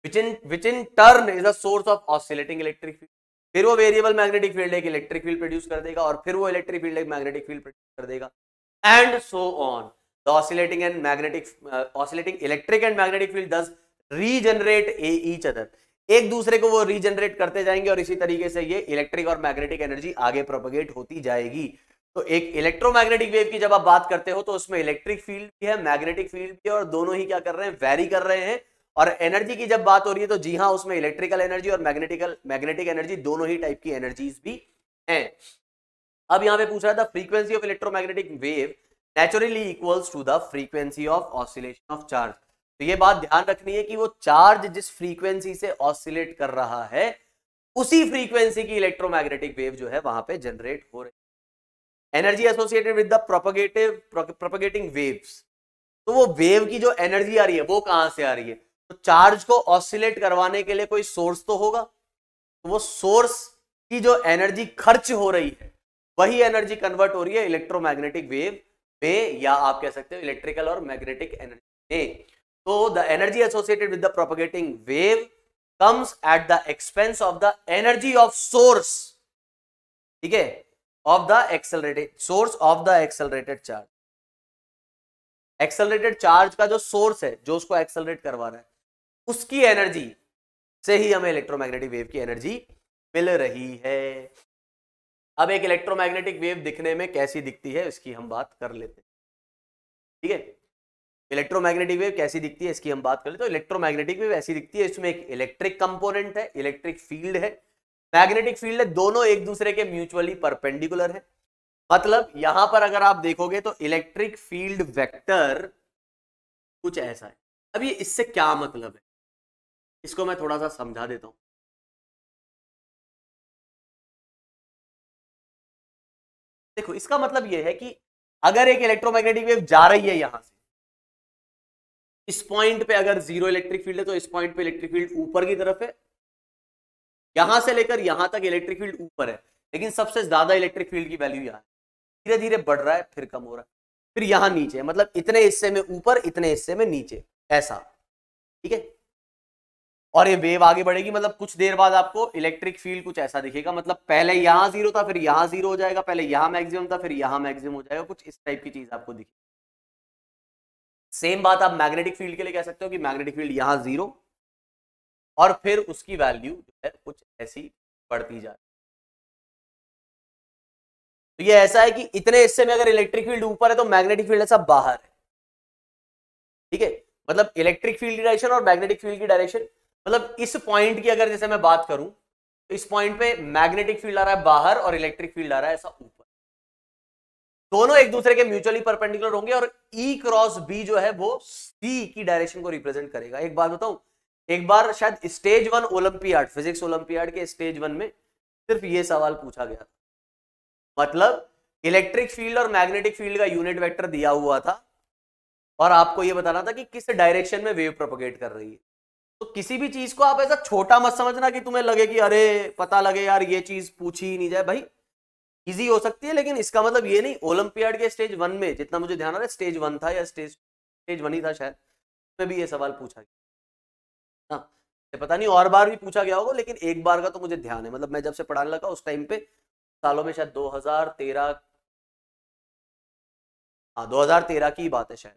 which in which in turn is a source of oscillating electric field फिर वो वेरिएबल मैग्नेटिक फील्ड एक इलेक्ट्रिक फील्ड प्रोड्यूस कर देगा और फिर वो इलेक्ट्रिक फील्ड एक मैग्नेटिक फील्ड प्रोड्यूस कर देगा and so on the oscillating and magnetic oscillating electric and magnetic field thus regenerate a each other एक दूसरे को वो रीजनरेट करते जाएंगे और इसी तरीके से ये इलेक्ट्रिक और मैग्नेटिक एनर्जी आगे प्रोपोगेट होती जाएगी तो एक इलेक्ट्रोमैग्नेटिक वेव की जब आप बात करते हो तो उसमें इलेक्ट्रिक फील्ड भी है मैग्नेटिक फील्ड भी है और दोनों ही क्या कर रहे हैं वेरी कर रहे हैं और एनर्जी की जब बात हो रही है तो जी हाँ उसमें इलेक्ट्रिकल एनर्जी और मैग्नेटिकल मैग्नेटिक एनर्जी दोनों ही टाइप की एनर्जीज भी हैं अब यहाँ पे पूछ रहा था frequency of electromagnetic wave naturally equals to the frequency of oscillation of charge तो ये बात ध्यान रखनी है कि वो चार्ज जिस फ्रीक्वेंसी से ऑसिलेट कर रहा है उसी फ्रीक्वेंसी की इलेक्ट्रोमैग्नेटिक वेव जो है वहां पे जनरेट हो रही है energy associated with the propagative propagating waves तो वो वेव की जो एनर्जी आ रही है वो कहां से आ रही है तो चार्ज को ऑसिलेट करवाने के लिए कोई सोर्स तो होगा तो वो सोर्स की जो एनर्जी खर्च हो रही है वही एनर्जी कन्वर्ट हो रही है इलेक्ट्रोमैग्नेटिक वेव पे या आप कह सकते हो इलेक्ट्रिकल और मैग्नेटिक एनर्जी में So the energy associated with the propagating wave comes at the expense of the energy of source theek hai of the accelerated source of the accelerated charge accelerated charge का जो सोर्स है जो उसको एक्सेलरेट करवा रहा है उसकी एनर्जी से ही हमें इलेक्ट्रोमैग्नेटिक वेव की एनर्जी मिल रही है अब एक इलेक्ट्रोमैग्नेटिक वेव दिखने में कैसी दिखती है इसकी हम बात कर लेते हैं ठीक है इलेक्ट्रोमैग्नेटिक वेव कैसी दिखती है इसकी हम बात करें तो इलेक्ट्रोमैग्नेटिक वेव ऐसी दिखती है इसमें एक इलेक्ट्रिक कंपोनेंट है इलेक्ट्रिक फील्ड है मैग्नेटिक फील्ड है दोनों एक दूसरे के म्यूचुअली परपेंडिकुलर है मतलब यहां पर अगर आप देखोगे तो इलेक्ट्रिक फील्ड वेक्टर कुछ ऐसा है अब ये इससे क्या मतलब है इसको मैं थोड़ा सा समझा देता हूं देखो इसका मतलब यह है कि अगर एक इलेक्ट्रोमैग्नेटिक वेव जा रही है यहां से इस पॉइंट पे अगर जीरो इलेक्ट्रिक फील्ड है तो इस पॉइंट पे इलेक्ट्रिक फील्ड ऊपर की तरफ है यहां से लेकर यहां तक इलेक्ट्रिक फील्ड ऊपर है लेकिन सबसे ज्यादा इलेक्ट्रिक फील्ड की वैल्यू यहाँ धीरे धीरे बढ़ रहा है फिर कम हो रहा है फिर यहां नीचे मतलब इतने हिस्से में ऊपर इतने हिस्से में नीचे ऐसा ठीक है और ये वेव आगे बढ़ेगी मतलब कुछ देर बाद आपको इलेक्ट्रिक फील्ड कुछ ऐसा दिखेगा मतलब पहले यहां जीरो था फिर यहां जीरो हो जाएगा पहले यहां मैक्सिमम था फिर यहां मैक्सिमम हो जाएगा कुछ इस टाइप की चीज आपको दिखेगी सेम बात आप मैग्नेटिक फील्ड के लिए कह सकते हो कि मैग्नेटिक फील्ड यहाँ जीरो और फिर उसकी वैल्यू जो है कुछ ऐसी बढ़ती जा रही तो ये ऐसा है कि इतने हिस्से में अगर इलेक्ट्रिक फील्ड ऊपर है तो मैग्नेटिक फील्ड ऐसा बाहर है ठीक है मतलब इलेक्ट्रिक फील्ड की डायरेक्शन और मैग्नेटिक फील्ड की डायरेक्शन मतलब इस पॉइंट की अगर जैसे मैं बात करूं तो इस पॉइंट पे मैग्नेटिक फील्ड आ रहा है बाहर और इलेक्ट्रिक फील्ड आ रहा है ऐसा ऊपर दोनों एक दूसरे के म्यूचुअली परपेंडिकुलर होंगे और ई क्रॉस बी जो है वो सी की डायरेक्शन को रिप्रेजेंट करेगा एक बात बताऊं एक बार शायद stage one Olympiad physics Olympiad के स्टेज वन में सिर्फ ये सवाल पूछा गया था मतलब इलेक्ट्रिक फील्ड और मैग्नेटिक फील्ड का यूनिट वेक्टर दिया हुआ था और आपको यह बताना था कि किस डायरेक्शन में वेव प्रोपोगेट कर रही है तो किसी भी चीज को आप ऐसा छोटा मत समझना कि तुम्हें लगे कि अरे पता लगे यार ये चीज पूछी ही नहीं जाए भाई इजी हो सकती है लेकिन इसका मतलब ये नहीं ओलंपियाड के स्टेज वन में जितना मुझे ध्यान आ रहा है स्टेज वन था या स्टेज स्टेज वन ही था शायद उसमें भी ये सवाल पूछा गया हाँ पता नहीं और बार भी पूछा गया होगा लेकिन एक बार का तो मुझे ध्यान है मतलब मैं जब से पढ़ाने लगा उस टाइम पे सालों में शायद दो हजार हाँ, दो हाँ तेरह की बात है शायद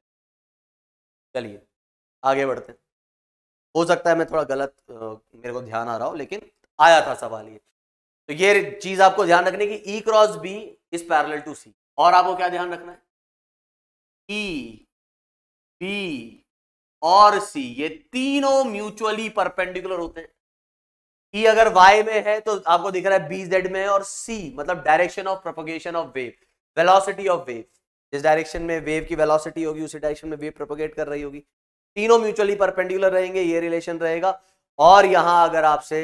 चलिए आगे बढ़ते हो सकता है मैं थोड़ा गलत मेरे को ध्यान आ रहा हो लेकिन आया था सवाल ये तो ये चीज आपको ध्यान रखने की E cross B is parallel to C और आपको क्या ध्यान रखना है ई e, बी और सी ये तीनों म्यूचुअली परपेंडिकुलर होते हैं ई e अगर वाई में है तो आपको दिख रहा है बी जेड में है और सी मतलब direction of propagation of wave velocity of wave जिस डायरेक्शन में वेव की वेलोसिटी होगी उसी डायरेक्शन में वेव प्रोपोगेट कर रही होगी तीनों म्यूचुअली परपेंडिकुलर रहेंगे ये रिलेशन रहेगा और यहां अगर आपसे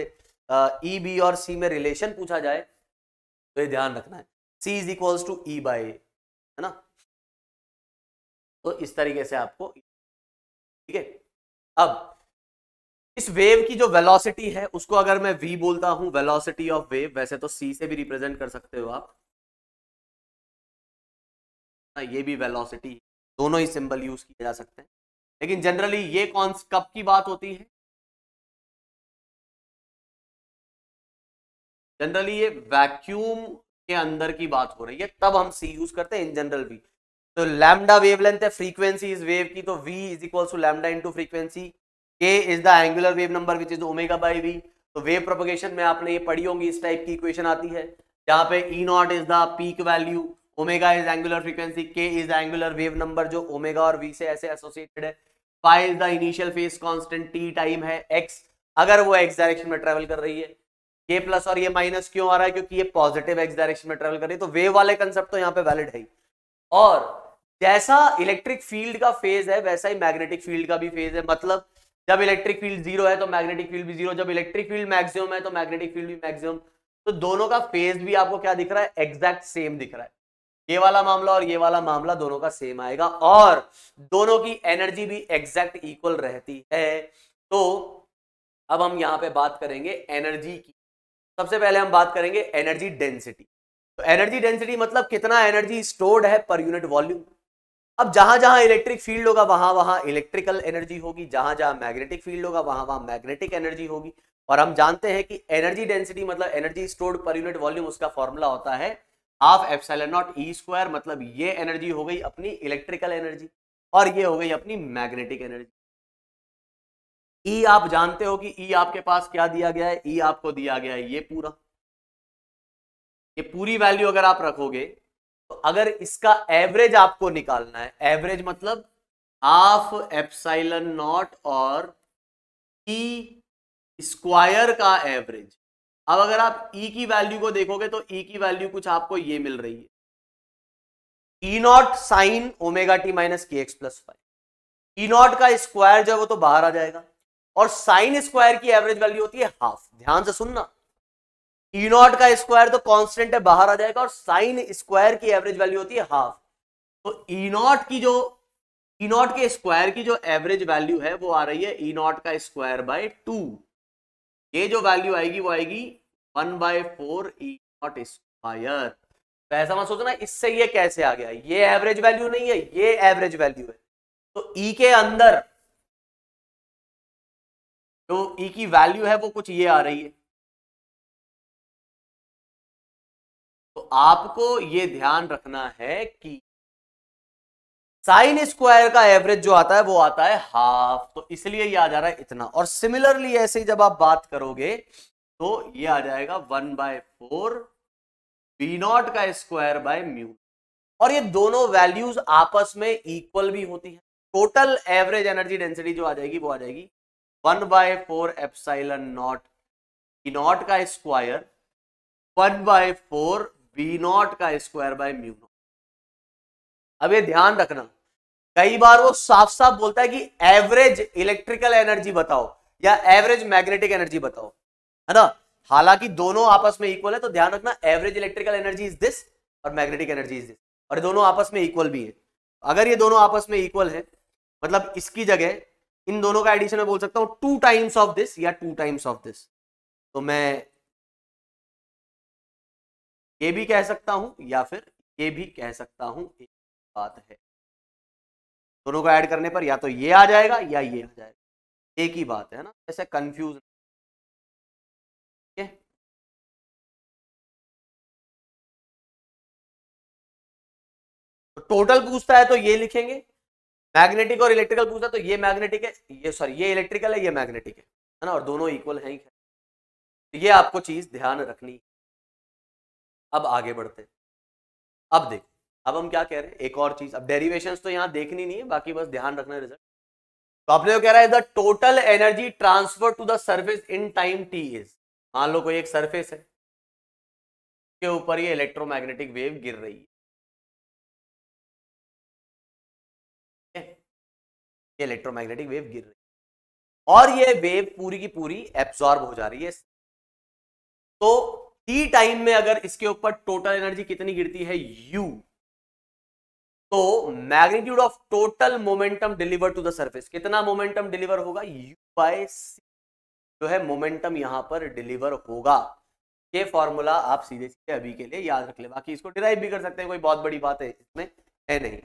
ई बी e, और सी में रिलेशन पूछा जाए तो ये ध्यान रखना है C is equals to E by है ना तो इस तरीके से आपको ठीक है अब इस वेव की जो वेलोसिटी है उसको अगर मैं वी बोलता हूं वेलोसिटी ऑफ वेव वैसे तो सी से भी रिप्रेजेंट कर सकते हो आप हाँ, ये भी वेलोसिटी दोनों ही सिंबल यूज किए जा सकते हैं लेकिन जनरली ये कौन कब की बात होती है जनरली ये वैक्यूम के अंदर की बात हो रही है तब हम सी यूज करते हैं इन जनरल वी तो लैमडा वेवलेंथ है फ्रीक्वेंसी इज वेव की तो V is equal to lambda into frequency K is the angular wave number which is omega by V तो वेव प्रोपोगेशन में आपने ये पढ़ी होंगी इस टाइप की इक्वेशन आती है जहाँ पे E nought is the peak value omega is angular frequency K is angular wave number जो ओमेगा और वी से ऐसे एसोसिएटेड है phi is the initial phase constant T time है एक्स अगर वो एक्स डायरेक्शन में ट्रेवल कर रही है ये प्लस और ये माइनस क्यों आ रहा है क्योंकि ये पॉजिटिव एक्स डायरेक्शन में ट्रेवल कर रही है तो वेव वाले कंसेप्ट तो यहाँ पे वैलिड है और जैसा इलेक्ट्रिक फील्ड का फेज है वैसा ही मैग्नेटिक फील्ड का भी फेज है मतलब जब इलेक्ट्रिक फील्ड जीरो है तो मैग्नेटिक फील्ड भी जीरो जब इलेक्ट्रिक फील्ड मैक्सिमम है तो मैग्नेटिक फील्ड भी मैक्सिमम तो दोनों का फेज भी आपको क्या दिख रहा है एग्जैक्ट सेम दिख रहा है ये वाला मामला और ये वाला मामला दोनों का सेम आएगा और दोनों की एनर्जी भी एग्जैक्ट इक्वल रहती है तो अब हम यहाँ पे बात करेंगे एनर्जी की सबसे पहले हम बात करेंगे एनर्जी डेंसिटी तो एनर्जी डेंसिटी मतलब कितना एनर्जी स्टोर्ड है पर यूनिट वॉल्यूम अब जहां जहां इलेक्ट्रिक फील्ड होगा वहां वहां इलेक्ट्रिकल एनर्जी होगी जहां जहां मैग्नेटिक फील्ड होगा वहां वहां मैग्नेटिक एनर्जी होगी और हम जानते हैं कि एनर्जी डेंसिटी मतलब energy stored per unit volume उसका फॉर्मूला होता है half epsilon not E square मतलब ये एनर्जी हो गई अपनी इलेक्ट्रिकल एनर्जी और ये हो गई अपनी मैग्नेटिक एनर्जी ई आप जानते हो कि ई आपके पास क्या दिया गया है ई आपको दिया गया है ये पूरा ये पूरी वैल्यू अगर आप रखोगे तो अगर इसका एवरेज आपको निकालना है एवरेज मतलब हाफ एपसाइल नॉट और ई e स्क्वायर का एवरेज अब अगर आप ई e की वैल्यू को देखोगे तो ई e की वैल्यू कुछ आपको ये मिल रही है E naught sine omega t minus k x plus five E not का स्क्वायर जो है वो तो बाहर आ जाएगा और साइन स्क्वायर की एवरेज वैल्यू होती है हाफ ध्यान से सुनना ई e नॉट का स्क्वायर तो कांस्टेंट है बाहर आ जाएगा और साइन स्क्वायर की एवरेज वैल्यू होती है हाफ तो ई e नॉट की जो ई e नॉट के स्क्वायर की जो एवरेज वैल्यू है वो आ रही है ई नॉट का स्क्वायर बाय टू ये जो वैल्यू आएगी वो आएगी one by four E naught square तो ऐसा मत सोचना इससे ये कैसे आ गया ये एवरेज वैल्यू नहीं है ये एवरेज वैल्यू है तो ई e के अंदर तो ई e की वैल्यू है वो कुछ ये आ रही है तो आपको ये ध्यान रखना है कि साइन स्क्वायर का एवरेज जो आता है वो आता है हाफ तो इसलिए ये आ जा रहा है इतना और सिमिलरली ऐसे ही जब आप बात करोगे तो ये आ जाएगा one by four B naught का स्क्वायर बाय म्यू और ये दोनों वैल्यूज आपस में इक्वल भी होती है टोटल एवरेज एनर्जी डेंसिटी जो आ जाएगी वो आ जाएगी one by four epsilon not E e naught का square one by four B naught का स्क्वायर बाय म्यू नॉट अब ये ध्यान रखना कई बार वो साफ साफ बोलता है कि एवरेज इलेक्ट्रिकल एनर्जी बताओ या एवरेज मैग्नेटिक एनर्जी बताओ है ना हालांकि दोनों आपस में इक्वल है तो ध्यान रखना average electrical energy is this और मैग्नेटिक एनर्जी इज दिस और दोनों आपस में इक्वल भी है अगर ये दोनों आपस में इक्वल है मतलब इसकी जगह इन दोनों का एडिशन में बोल सकता हूं टू टाइम्स ऑफ दिस या टू टाइम्स ऑफ दिस तो मैं ये भी कह सकता हूं या फिर ये भी कह सकता हूं एक बात है दोनों को ऐड करने पर या तो ये आ जाएगा या ये आ जाएगा एक ही बात है ना ऐसे कंफ्यूज तो टोटल पूछता है तो ये लिखेंगे मैग्नेटिक और इलेक्ट्रिकल पूछा तो ये मैग्नेटिक है ये सॉरी ये इलेक्ट्रिकल है ये मैग्नेटिक है है ना और दोनों इक्वल है ही तो ये आपको चीज ध्यान रखनी अब आगे बढ़ते अब देख अब हम क्या कह रहे हैं एक और चीज अब डेरिवेशन तो यहाँ देखनी नहीं है बाकी बस ध्यान रखना रिजल्ट तो आपने कह रहा है the total energy transfer to the surface in time t is मान लो कोई एक सर्फेस है के ऊपर ये इलेक्ट्रोमैग्नेटिक वेव गिर रही है ये इलेक्ट्रोमैग्नेटिक वेव गिर रही है और ये वेव पूरी की पूरी एब्सॉर्ब हो जा रही है तो टी टाइम में अगर इसके ऊपर टोटल एनर्जी कितनी गिरती है यू तो magnitude of total momentum deliver to the surface कितना मोमेंटम डिलीवर होगा यू बाय सी जो है मोमेंटम यहां पर डिलीवर होगा ये फॉर्मूला आप सीधे सीधे अभी के लिए याद रख ले बाकी इसको डिराइव भी कर सकते हैं कोई बहुत बड़ी बात है इसमें है नहीं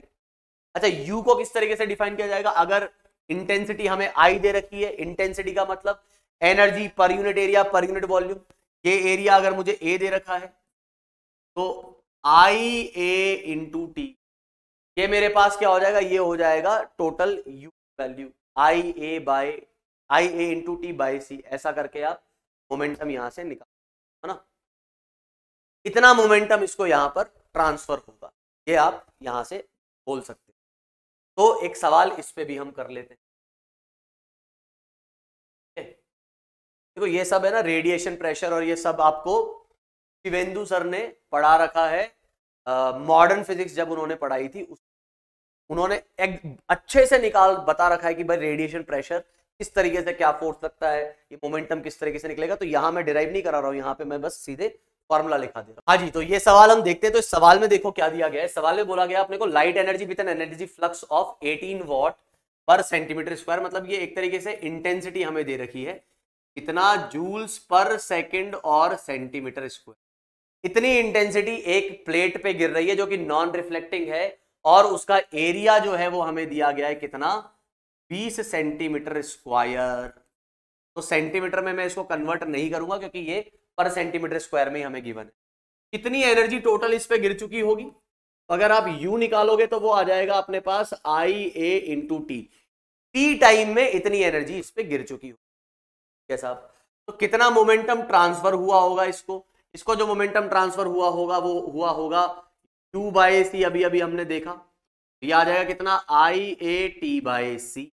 अच्छा यू को किस तरीके से डिफाइन किया जाएगा अगर इंटेंसिटी हमें आई दे रखी है इंटेंसिटी का मतलब energy per unit area per unit volume ये एरिया अगर मुझे ए दे रखा है तो आई ए इंटू टी ये मेरे पास क्या हो जाएगा ये हो जाएगा total U value I A by I A into t by c ऐसा करके आप मोमेंटम यहां से निकाल है ना इतना मोमेंटम इसको यहां पर ट्रांसफर होगा ये आप यहां से बोल सकते तो एक सवाल इस पे भी हम कर लेते हैं देखो ये सब है ना रेडिएशन प्रेशर और ये सब आपको शिवेंदु सर ने पढ़ा रखा है मॉडर्न फिजिक्स जब उन्होंने पढ़ाई थी उस उन्होंने एक अच्छे से निकाल बता रखा है कि भाई रेडिएशन प्रेशर किस तरीके से क्या फोर्स लगता है ये मोमेंटम किस तरीके से निकलेगा तो यहाँ मैं डिराइव नहीं करा रहा हूँ यहाँ पे मैं बस सीधे फॉर्मूला लिखा दे रहा हाँ जी तो ये सवाल हम देखते हैं तो इस सवाल में देखो क्या दिया गया है सवाल में बोला गया अपने को light energy with an energy flux of 18 watt per centimetre square मतलब ये एक तरीके से इंटेंसिटी हमें दे रखी है इतना जूल्स पर सेकेंड और सेंटीमीटर स्क्वायर इतनी इंटेंसिटी एक प्लेट पे गिर रही है जो कि नॉन रिफ्लेक्टिंग है और उसका एरिया जो है वो हमें दिया गया है कितना 20 सेंटीमीटर स्क्वायर तो सेंटीमीटर में मैं इसको कन्वर्ट नहीं करूंगा क्योंकि ये पर सेंटीमीटर स्क्वायर में हमें गिवन है कितनी एनर्जी टोटल इस पे गिर चुकी होगी अगर आप U निकालोगे तो वो आ जाएगा अपने पास I A into t t time में इतनी एनर्जी इस पे गिर चुकी होगी ठीक साहब तो कितना मोमेंटम ट्रांसफर हुआ होगा इसको इसको जो मोमेंटम ट्रांसफर हुआ होगा वो हुआ होगा टू बाय सी अभी अभी हमने देखा ये आ जाएगा कितना आई ए टी बाय सी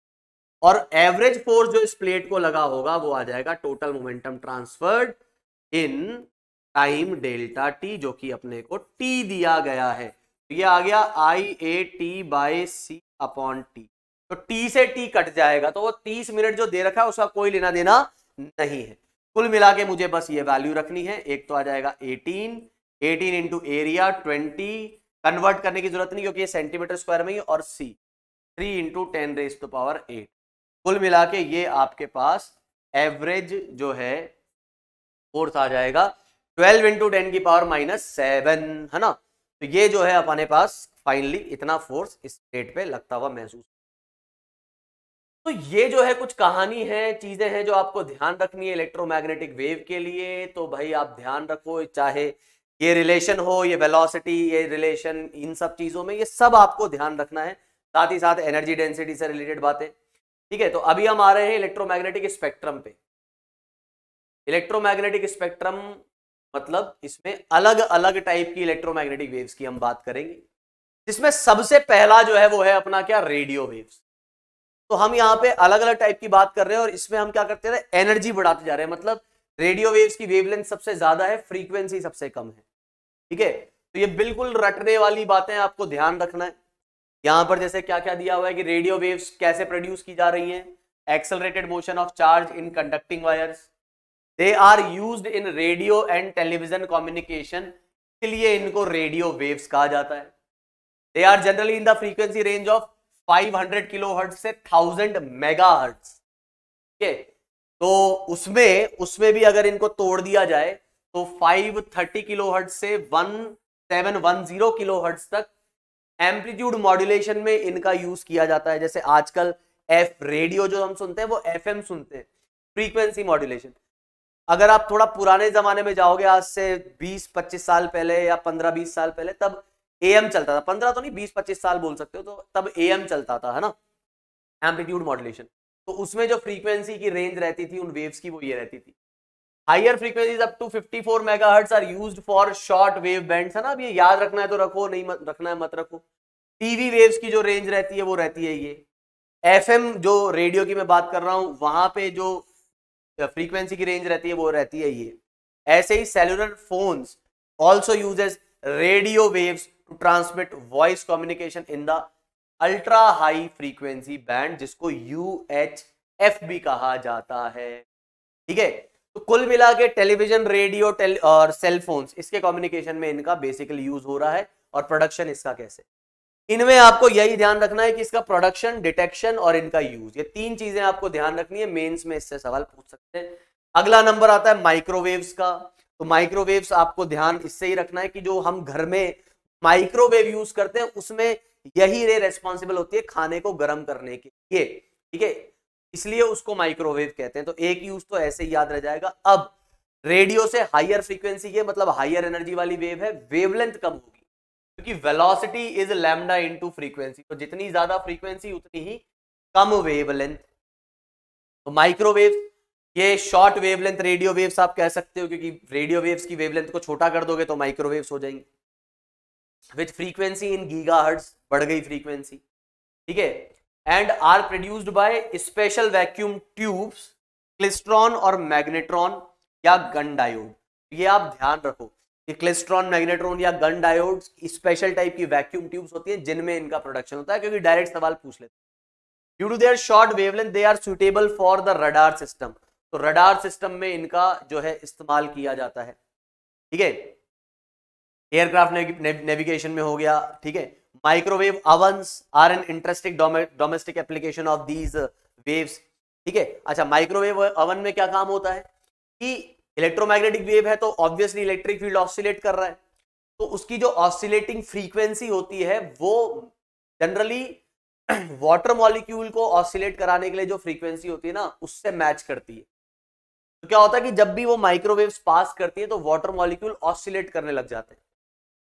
और एवरेज फोर्स जो इस प्लेट को लगा होगा वो आ जाएगा total momentum transferred in time delta t जो कि अपने को टी दिया गया है तो ये आ गया I A t by c upon t तो टी से टी कट जाएगा तो वो तीस मिनट जो दे रखा है उसका कोई लेना देना नहीं है कुल मिला के मुझे बस ये वैल्यू रखनी है एक तो आ जाएगा eighteen eighteen into area twenty convert करने की जरूरत नहीं क्योंकि ये सेंटीमीटर स्क्वायर में ही और c three into ten raise to power eight कुल मिला के ये आपके पास एवरेज जो है फोर्थ आ जाएगा ट्वेल्व इंटू टेन की पावर माइनस सेवन है ना तो ये जो है अपने पास फाइनली इतना फोर्स इस पे लगता हुआ महसूस तो ये जो है कुछ कहानी है चीजें हैं जो आपको ध्यान रखनी है इलेक्ट्रोमैग्नेटिक वेव के लिए तो भाई आप ध्यान रखो चाहे ये रिलेशन हो ये वेलोसिटी ये रिलेशन इन सब चीजों में ये सब आपको ध्यान रखना है साथ ही साथ एनर्जी डेंसिटी से रिलेटेड बातें ठीक है तो अभी हम आ रहे हैं इलेक्ट्रोमैग्नेटिक स्पेक्ट्रम पे इलेक्ट्रोमैग्नेटिक स्पेक्ट्रम मतलब इसमें अलग अलग टाइप की इलेक्ट्रोमैग्नेटिक वेव्स की हम बात करेंगे जिसमें सबसे पहला जो है वो है अपना क्या रेडियो वेव्स तो हम यहाँ पे अलग अलग टाइप की बात कर रहे हैं और इसमें हम क्या करते हैं एनर्जी बढ़ाते जा रहे हैं मतलब रेडियो वेव्स की वेवलेंथ सबसे ज्यादा है फ्रीक्वेंसी सबसे कम है ठीक है तो ये बिल्कुल रटने वाली बातें आपको ध्यान रखना है यहाँ पर जैसे क्या क्या दिया हुआ है कि रेडियो वेव्स कैसे प्रोड्यूस की जा रही है accelerated motion of charge in conducting wires they are use in radio and television communication इसलिए इनको रेडियो वेव्स कहा जाता है they are generally in the frequency range of 500 kilo hertz से 1000 मेगा हर्ट ठीक है तो उसमें उसमें भी अगर इनको तोड़ दिया जाए तो 530 किलो हर्ट से 1710 किलो हर्ट तक एम्पलीट्यूड मॉड्यूलेशन में इनका यूज किया जाता है जैसे आजकल एफ रेडियो जो हम सुनते हैं वो एफ सुनते हैं फ्रीक्वेंसी मॉड्यूलेशन अगर आप थोड़ा पुराने जमाने में जाओगे आज से 20-25 साल पहले या 15-20 साल पहले तब एम चलता था 15 तो नहीं 20-25 साल बोल सकते हो तो तब एम चलता था है ना एम्पलीट्यूड मॉडुलेशन तो उसमें जो फ्रीक्वेंसी की रेंज रहती थी उन वेव्स की वो ये रहती थी higher frequencies up to 54 hertz are use for short wave band है ना अब ये याद रखना है तो रखो नहीं मत, रखना है मत रखो टीवी वेव्स की जो रेंज रहती है वो रहती है ये एफएम जो रेडियो की मैं बात कर रहा हूँ वहां पे जो फ्रीक्वेंसी की रेंज रहती है वो रहती है ये ऐसे ही cellular phones also uses radio waves to transmit voice communication in the ultra high frequency band जिसको यू एच एफ भी कहा जाता है ठीक है तो कुल मिला के टेलीविजन रेडियो टेल और सेल फोन्स इसके कम्युनिकेशन में इनका बेसिकली यूज हो रहा है और प्रोडक्शन इसका कैसे इनमें आपको यही ध्यान रखना है कि इसका प्रोडक्शन डिटेक्शन और इनका यूज ये तीन चीजें आपको ध्यान रखनी है मेंस में इससे सवाल पूछ सकते हैं अगला नंबर आता है माइक्रोवेव्स का तो माइक्रोवेव्स आपको ध्यान इससे ही रखना है कि जो हम घर में माइक्रोवेव यूज करते हैं उसमें यही रे रेस्पॉन्सिबल होती है खाने को गर्म करने के लिए ठीक है इसलिए उसको माइक्रोवेव कहते हैं तो एक यूज तो ऐसे ही याद रह जाएगा अब रेडियो से हायर फ्रीक्वेंसी के मतलब हायर एनर्जी वाली वेव है वेवलेंथ कम होगी क्योंकि velocity is lambda into frequency तो जितनी ज्यादा फ्रीक्वेंसी उतनी ही कम वेवलेंथ तो माइक्रोवेव ये शॉर्ट वेवलेंथ रेडियो वेव्स आप कह सकते हो क्योंकि रेडियो वेव्स की वेवलेंथ को छोटा कर दोगे तो माइक्रोवेव्स हो जाएंगे विथ फ्रीक्वेंसी इन गीगा बढ़ गई फ्रीक्वेंसी ठीक है and are produced by special vacuum tubes klystron और मैग्नेट्रॉन या गन डायोड तो ये आप ध्यान रखो ये क्लेस्ट्रॉन मैग्नेट्रॉन या गन डायोड स्पेशल टाइप की वैक्यूम ट्यूब्स होती हैं जिनमें इनका प्रोडक्शन होता है क्योंकि डायरेक्ट सवाल पूछ लेते हैं due to their short wavelength they are suitable for the radar system तो रडार सिस्टम में इनका जो है इस्तेमाल किया जाता है ठीक है एयरक्राफ्ट नेविगेशन में हो गया ठीक है microwave ovens are an interesting domestic application of these waves ठीक है अच्छा माइक्रोवेव अवन में क्या काम होता है कि इलेक्ट्रोमैग्नेटिक वेव है तो ऑब्वियसली इलेक्ट्रिक फील्ड ऑसिलेट कर रहा है तो उसकी जो ऑसिलेटिंग फ्रीक्वेंसी होती है वो जनरली वाटर मॉलिक्यूल को ऑसिलेट कराने के लिए जो फ्रीक्वेंसी होती है ना उससे मैच करती है तो क्या होता है कि जब भी वो माइक्रोवेव्स पास करती है तो वाटर मॉलिक्यूल ऑसिलेट करने लग जाते हैं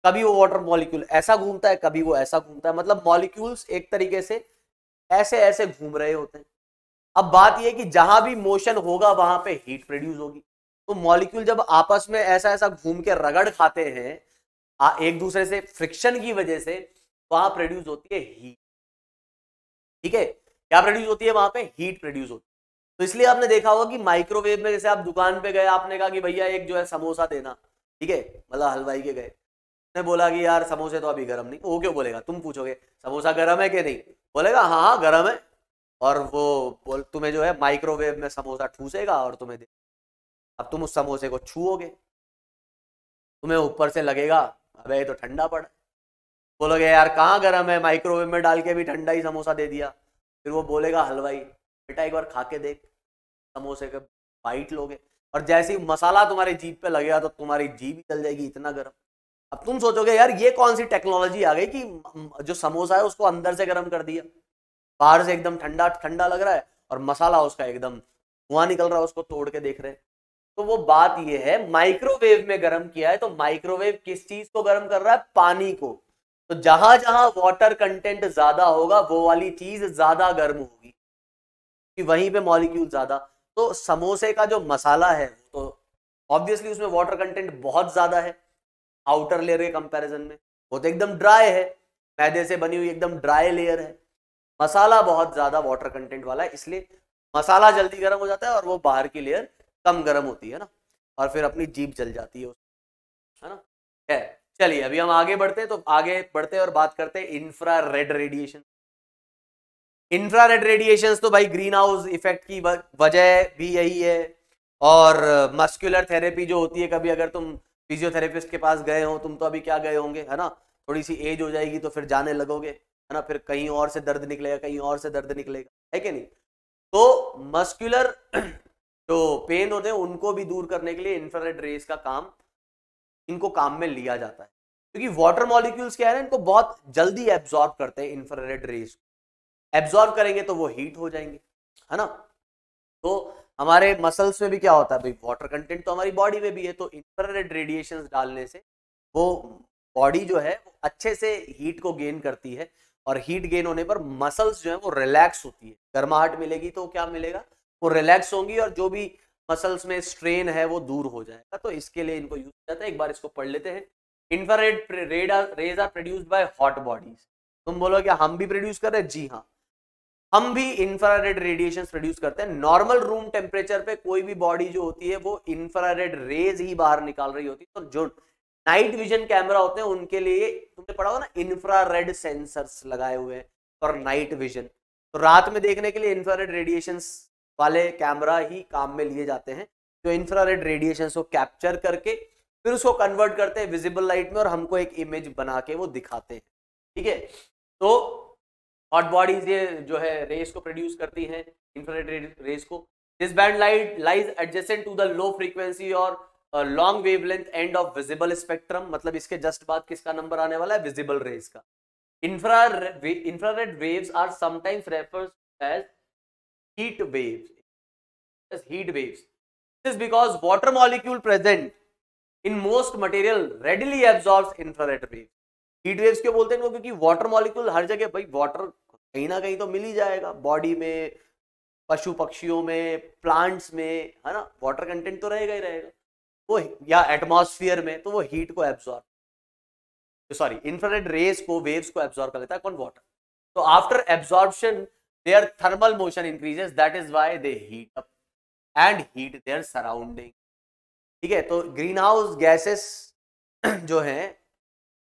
कभी वो वाटर मॉलिक्यूल ऐसा घूमता है कभी वो ऐसा घूमता है मतलब मॉलिक्यूल्स एक तरीके से ऐसे ऐसे घूम रहे होते हैं अब बात यह कि जहां भी मोशन होगा वहां पे हीट प्रोड्यूस होगी तो मॉलिक्यूल जब आपस में ऐसा ऐसा घूम के रगड़ खाते हैं आ, एक दूसरे से फ्रिक्शन की वजह से वहां प्रोड्यूस होती है हीट ठीक है क्या प्रोड्यूस होती है वहां पे हीट प्रोड्यूस होती है तो इसलिए आपने देखा होगा कि माइक्रोवेव में जैसे आप दुकान पे गए आपने कहा कि भैया एक जो है समोसा देना ठीक है मतलब हलवाई के गए ने बोला कि यार समोसे तो अभी गर्म नहीं वो क्यों बोलेगा तुम पूछोगे समोसा गर्म है कि नहीं बोलेगा हाँ हाँ गर्म है और वो तुम्हें जो है माइक्रोवेव में समोसा ठूसेगा और तुम्हें दे अब तुम उस समोसे को छूओगे तुम्हें ऊपर से लगेगा अब ये तो ठंडा पड़ा बोलोगे यार कहाँ गर्म है माइक्रोवेव में डाल के भी ठंडा ही समोसा दे दिया फिर वो बोलेगा हलवाई बेटा एक बार खा के देख समोसे के बाइट लोगे और जैसे ही मसाला तुम्हारी जीप पे लगेगा तो तुम्हारी जीप ही चल जाएगी इतना गर्म अब तुम सोचोगे यार ये कौन सी टेक्नोलॉजी आ गई कि जो समोसा है उसको अंदर से गर्म कर दिया बाहर से एकदम ठंडा ठंडा लग रहा है और मसाला उसका एकदम धुआं निकल रहा है उसको तोड़ के देख रहे हैं तो वो बात ये है माइक्रोवेव में गर्म किया है तो माइक्रोवेव किस चीज को गर्म कर रहा है पानी को तो जहां जहां वाटर कंटेंट ज्यादा होगा वो वाली चीज ज्यादा गर्म होगी कि वहीं पे मॉलिक्यूल ज्यादा तो समोसे का जो मसाला है तो ऑब्वियसली उसमें वाटर कंटेंट बहुत ज्यादा है आउटर लेयर के कंपैरिजन में वो तो एकदम ड्राई है मैदे से बनी हुई एकदम ड्राई लेयर है मसाला बहुत ज्यादा वाटर कंटेंट वाला है इसलिए मसाला जल्दी गर्म हो जाता है और वो बाहर की लेयर कम गर्म होती है ना और फिर अपनी जीप जल जाती है उसमें है ना खैर चलिए अभी हम आगे बढ़ते हैं तो आगे बढ़ते हैं और बात करते हैं infra red radiation infra red radiation तो भाई ग्रीन हाउस इफेक्ट की वजह भी यही है और मस्कुलर थेरेपी जो होती है कभी अगर तुम फिजियोथेरेपिस्ट के पास गए हो तुम तो अभी क्या गए होंगे है ना थोड़ी सी एज हो जाएगी तो फिर जाने लगोगे है ना फिर कहीं और से दर्द निकलेगा कहीं और से दर्द निकलेगा है कि नहीं तो मस्कुलर तो पेन होते हैं उनको भी दूर करने के लिए इंफ्रारेड रेस का काम इनको काम में लिया जाता है क्योंकि वाटर मॉलिक्यूल्स क्या है इनको बहुत जल्दी एब्जॉर्ब करते हैं इंफ्रारेड रेस एब्जॉर्ब करेंगे तो वो हीट हो जाएंगे है ना तो हमारे मसल्स में भी क्या होता है भाई वाटर कंटेंट तो हमारी बॉडी में भी है तो इंफ्रारेड रेडिएशन डालने से वो बॉडी जो है वो अच्छे से हीट को गेन करती है और हीट गेन होने पर मसल्स जो है वो रिलैक्स होती है गर्माहट मिलेगी तो क्या मिलेगा वो रिलैक्स होंगी और जो भी मसल्स में स्ट्रेन है वो दूर हो जाएगा तो इसके लिए इनको यूज किया जाता है एक बार इसको पढ़ लेते हैं infrared rays are produced by hot bodies तुम बोलो क्या हम भी प्रोड्यूस कर रहे हैं जी हाँ हम भी इंफ्रारेड रेडिएशन प्रोड्यूस करते हैं नॉर्मल रूम टेम्परेचर पे कोई भी बॉडी जो होती है वो इंफ्रारेड रेज ही बाहर निकाल रही होती है तो जो नाइट विजन कैमरा होते हैं उनके लिए तुमने पढ़ा होगा ना इंफ्रारेड सेंसर्स लगाए हुए हैं फॉर नाइट विजन तो रात में देखने के लिए इंफ्रारेड रेडिएशन वाले कैमरा ही काम में लिए जाते हैं जो इंफ्रारेड रेडिएशन को कैप्चर करके फिर उसको कन्वर्ट करते हैं विजिबल लाइट में और हमको एक इमेज बना के वो दिखाते हैं ठीक है तो हॉट बॉडीज ये जो है रेस को प्रोड्यूस करती हैं इंफ्रारेड रेस को this band light lies adjusted to the low frequency और long wavelength end of visible spectrum मतलब इसके जस्ट बाद किसका नंबर आने वाला है विजिबल रेज का infra infrared waves are sometimes referred as heat waves as heat waves this is because water molecule present in most material readily absorbs infrared waves heat waves क्यों bolte hain wo kyunki water molecule har jagah bhai water कहीं ना कहीं तो मिल ही जाएगा बॉडी में पशु पक्षियों में प्लांट्स में है ना वाटर कंटेंट तो रहेगा ही रहेगा वो या एटमॉस्फेयर में तो वो हीट को एब्जॉर्ब सॉरी इंफ्रारेड रेस को वेव्स को एब्जॉर्ब कर लेता है कौन वाटर तो after absorption their thermal motion increases that is why they heat up and heat their surrounding ठीक है तो ग्रीन हाउस गैसेस जो हैं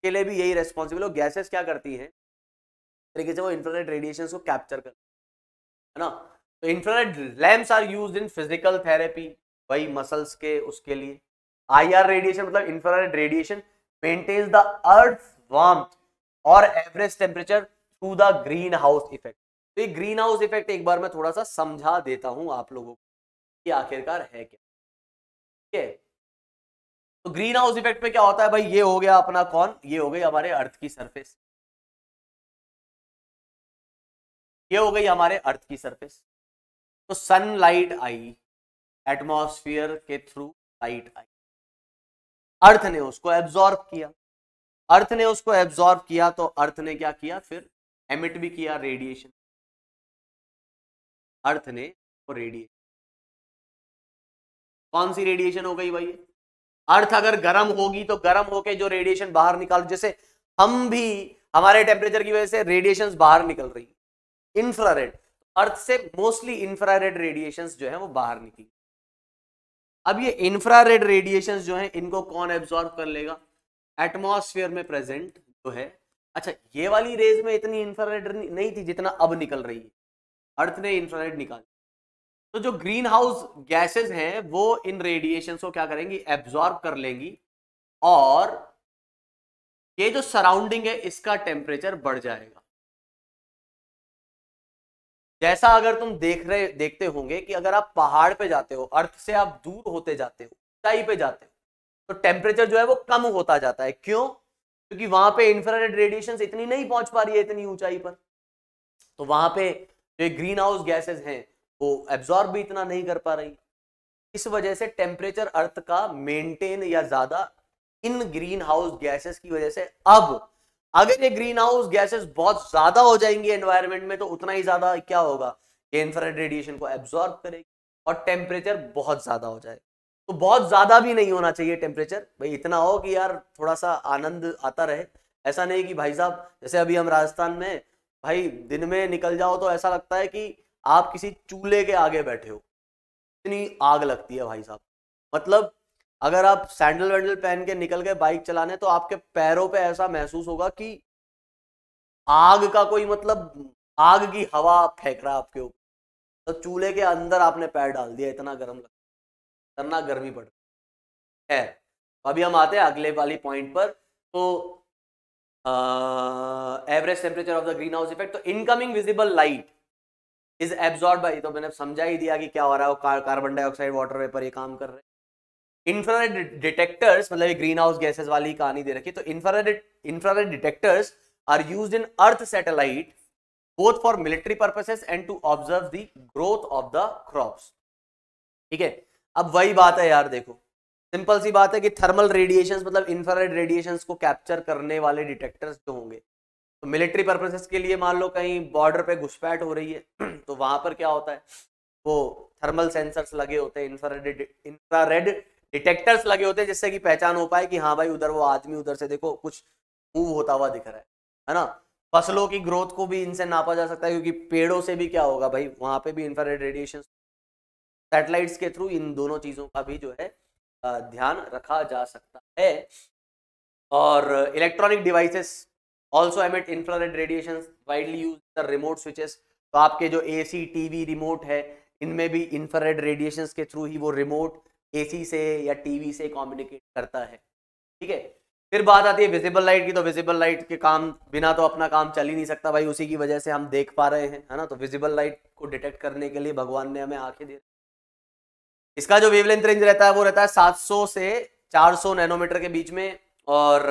के लिए भी यही रेस्पॉन्सिबल हो गैसेस क्या करती हैं तरीके से वो इंफ्रारेड रेडिएशन को कैप्चर कर है ना तो infrared lamps are use in physical therapy वही मसल्स के उसके लिए आई आर रेडिएशन मतलब infrared radiation maintains the earth warm और average temperature through the green house effect तो ये ग्रीन हाउस इफेक्ट एक बार मैं थोड़ा सा समझा देता हूं आप लोगों को कि आखिरकार है क्या ठीक है तो ग्रीन हाउस इफेक्ट में क्या होता है भाई ये हो गया अपना कौन ये हो गई हमारे अर्थ की सरफेस ये हो गई हमारे अर्थ की सरफेस तो सनलाइट आई एटमोस्फियर के थ्रू लाइट आई अर्थ ने उसको एब्जॉर्ब किया अर्थ ने उसको एब्जॉर्ब किया तो अर्थ ने क्या किया फिर एमिट भी किया रेडिएशन अर्थ ने रेडिएशन कौन सी रेडिएशन हो गई भाई अर्थ अगर गर्म होगी तो गर्म होके जो रेडिएशन बाहर निकाल जैसे हम भी हमारे टेम्परेचर की वजह से रेडिएशन बाहर निकल रही है इंफ्रारेड अर्थ से मोस्टली इंफ्रारेड रेडिएशन जो है वो बाहर निकली अब ये इंफ्रारेड रेडिएशन जो है इनको कौन एब्सॉर्व कर लेगा एटमोसफियर में प्रेजेंट जो है अच्छा ये वाली रेज में इतनी इंफ्रारेड नहीं थी जितना अब निकल रही है अर्थ ने इंफ्रारेड निकाल तो जो ग्रीन हाउस गैसेज हैं वो इन रेडिएशन को क्या करेंगी एब्जॉर्ब कर लेंगी और ये जो सराउंडिंग है इसका टेम्परेचर बढ़ जाएगा जैसा अगर तुम देख रहे देखते होंगे कि अगर आप पहाड़ पे जाते हो अर्थ से आप दूर होते जाते हो ऊंचाई पे जाते हो तो टेम्परेचर जो है वो कम होता जाता है क्यों क्योंकि वहां पे इंफ्रारेड रेडिएशन इतनी नहीं पहुंच पा रही है इतनी ऊंचाई पर तो वहां पे जो ग्रीन हाउस गैसेज हैं वो एब्जॉर्ब भी इतना नहीं कर पा रही इस वजह से टेम्परेचर अर्थ का मेंटेन या ज्यादा इन ग्रीन हाउस गैसेस की वजह से अब अगर ये ग्रीन हाउस गैसेस बहुत ज्यादा हो जाएंगे एनवायरमेंट में तो उतना ही ज्यादा क्या होगा ये इंफ्रारेड रेडिएशन को एब्जॉर्ब करेगी और टेम्परेचर बहुत ज्यादा हो जाए तो बहुत ज्यादा भी नहीं होना चाहिए टेम्परेचर भाई इतना हो कि यार थोड़ा सा आनंद आता रहे ऐसा नहीं कि भाई साहब जैसे अभी हम राजस्थान में भाई दिन में निकल जाओ तो ऐसा लगता है कि आप किसी चूल्हे के आगे बैठे हो इतनी आग लगती है भाई साहब मतलब अगर आप सैंडल वैंडल पहन के निकल गए बाइक चलाने तो आपके पैरों पे ऐसा महसूस होगा कि आग का कोई मतलब आग की हवा फेंक रहा है आपके ऊपर तो चूल्हे के अंदर आपने पैर डाल दिया इतना गर्म लग इतना गर्मी पड़ है तो अभी हम आते हैं अगले वाली पॉइंट पर तो average temperature of the green house effect तो incoming visible light is absorb तो मैंने समझा ही दिया कि क्या हो रहा है car, carbon dioxide water vapour ये काम कर रहे हैं इंफ्रारेड डिटेक्टर्स मतलब ये ग्रीन हाउस गैसेज वाली कहानी दे रखी तो infrared infrared detectors are use in earth satellite both for military purposes and to observe the growth of the crops ठीक है अब वही बात है यार देखो सिंपल सी बात है कि थर्मल रेडिएशन मतलब इंफ्रारेड रेडिएशन को कैप्चर करने वाले डिटेक्टर्स जो होंगे तो मिलिट्री पर्पसेस के लिए मान लो कहीं बॉर्डर पे घुसपैठ हो रही है तो वहां पर क्या होता है वो थर्मल सेंसर्स लगे होते हैं इंफ्रारेड इंफ्रारेड डिटेक्टर्स लगे होते हैं जिससे कि पहचान हो पाए कि हाँ भाई उधर वो आदमी उधर से देखो कुछ मूव होता हुआ दिख रहा है है ना फसलों की ग्रोथ को भी इनसे नापा जा सकता है क्योंकि पेड़ों से भी क्या होगा भाई वहाँ पे भी इंफ्रारेड रेडिएशन सैटेलाइट्स के थ्रू इन दोनों चीज़ों का भी जो है ध्यान रखा जा सकता है और electronic devices also emit infrared radiation widely use the remote switches तो आपके जो A C T V remote है इनमें भी इंफ्रारेड रेडिएशन के थ्रू ही वो रिमोट ए सी से या टी वी से कॉम्युनिकेट करता है ठीक है फिर बात आती है विजिबल लाइट की तो विजिबल लाइट के काम बिना तो अपना काम चल ही नहीं सकता भाई उसी की वजह से हम देख पा रहे हैं है ना तो विजिबल लाइट को डिटेक्ट करने के लिए भगवान ने हमें आंखें दे इसका जो वेवलेंथ रेंज रहता है वो रहता है 700 से 400 नैनोमीटर के बीच में और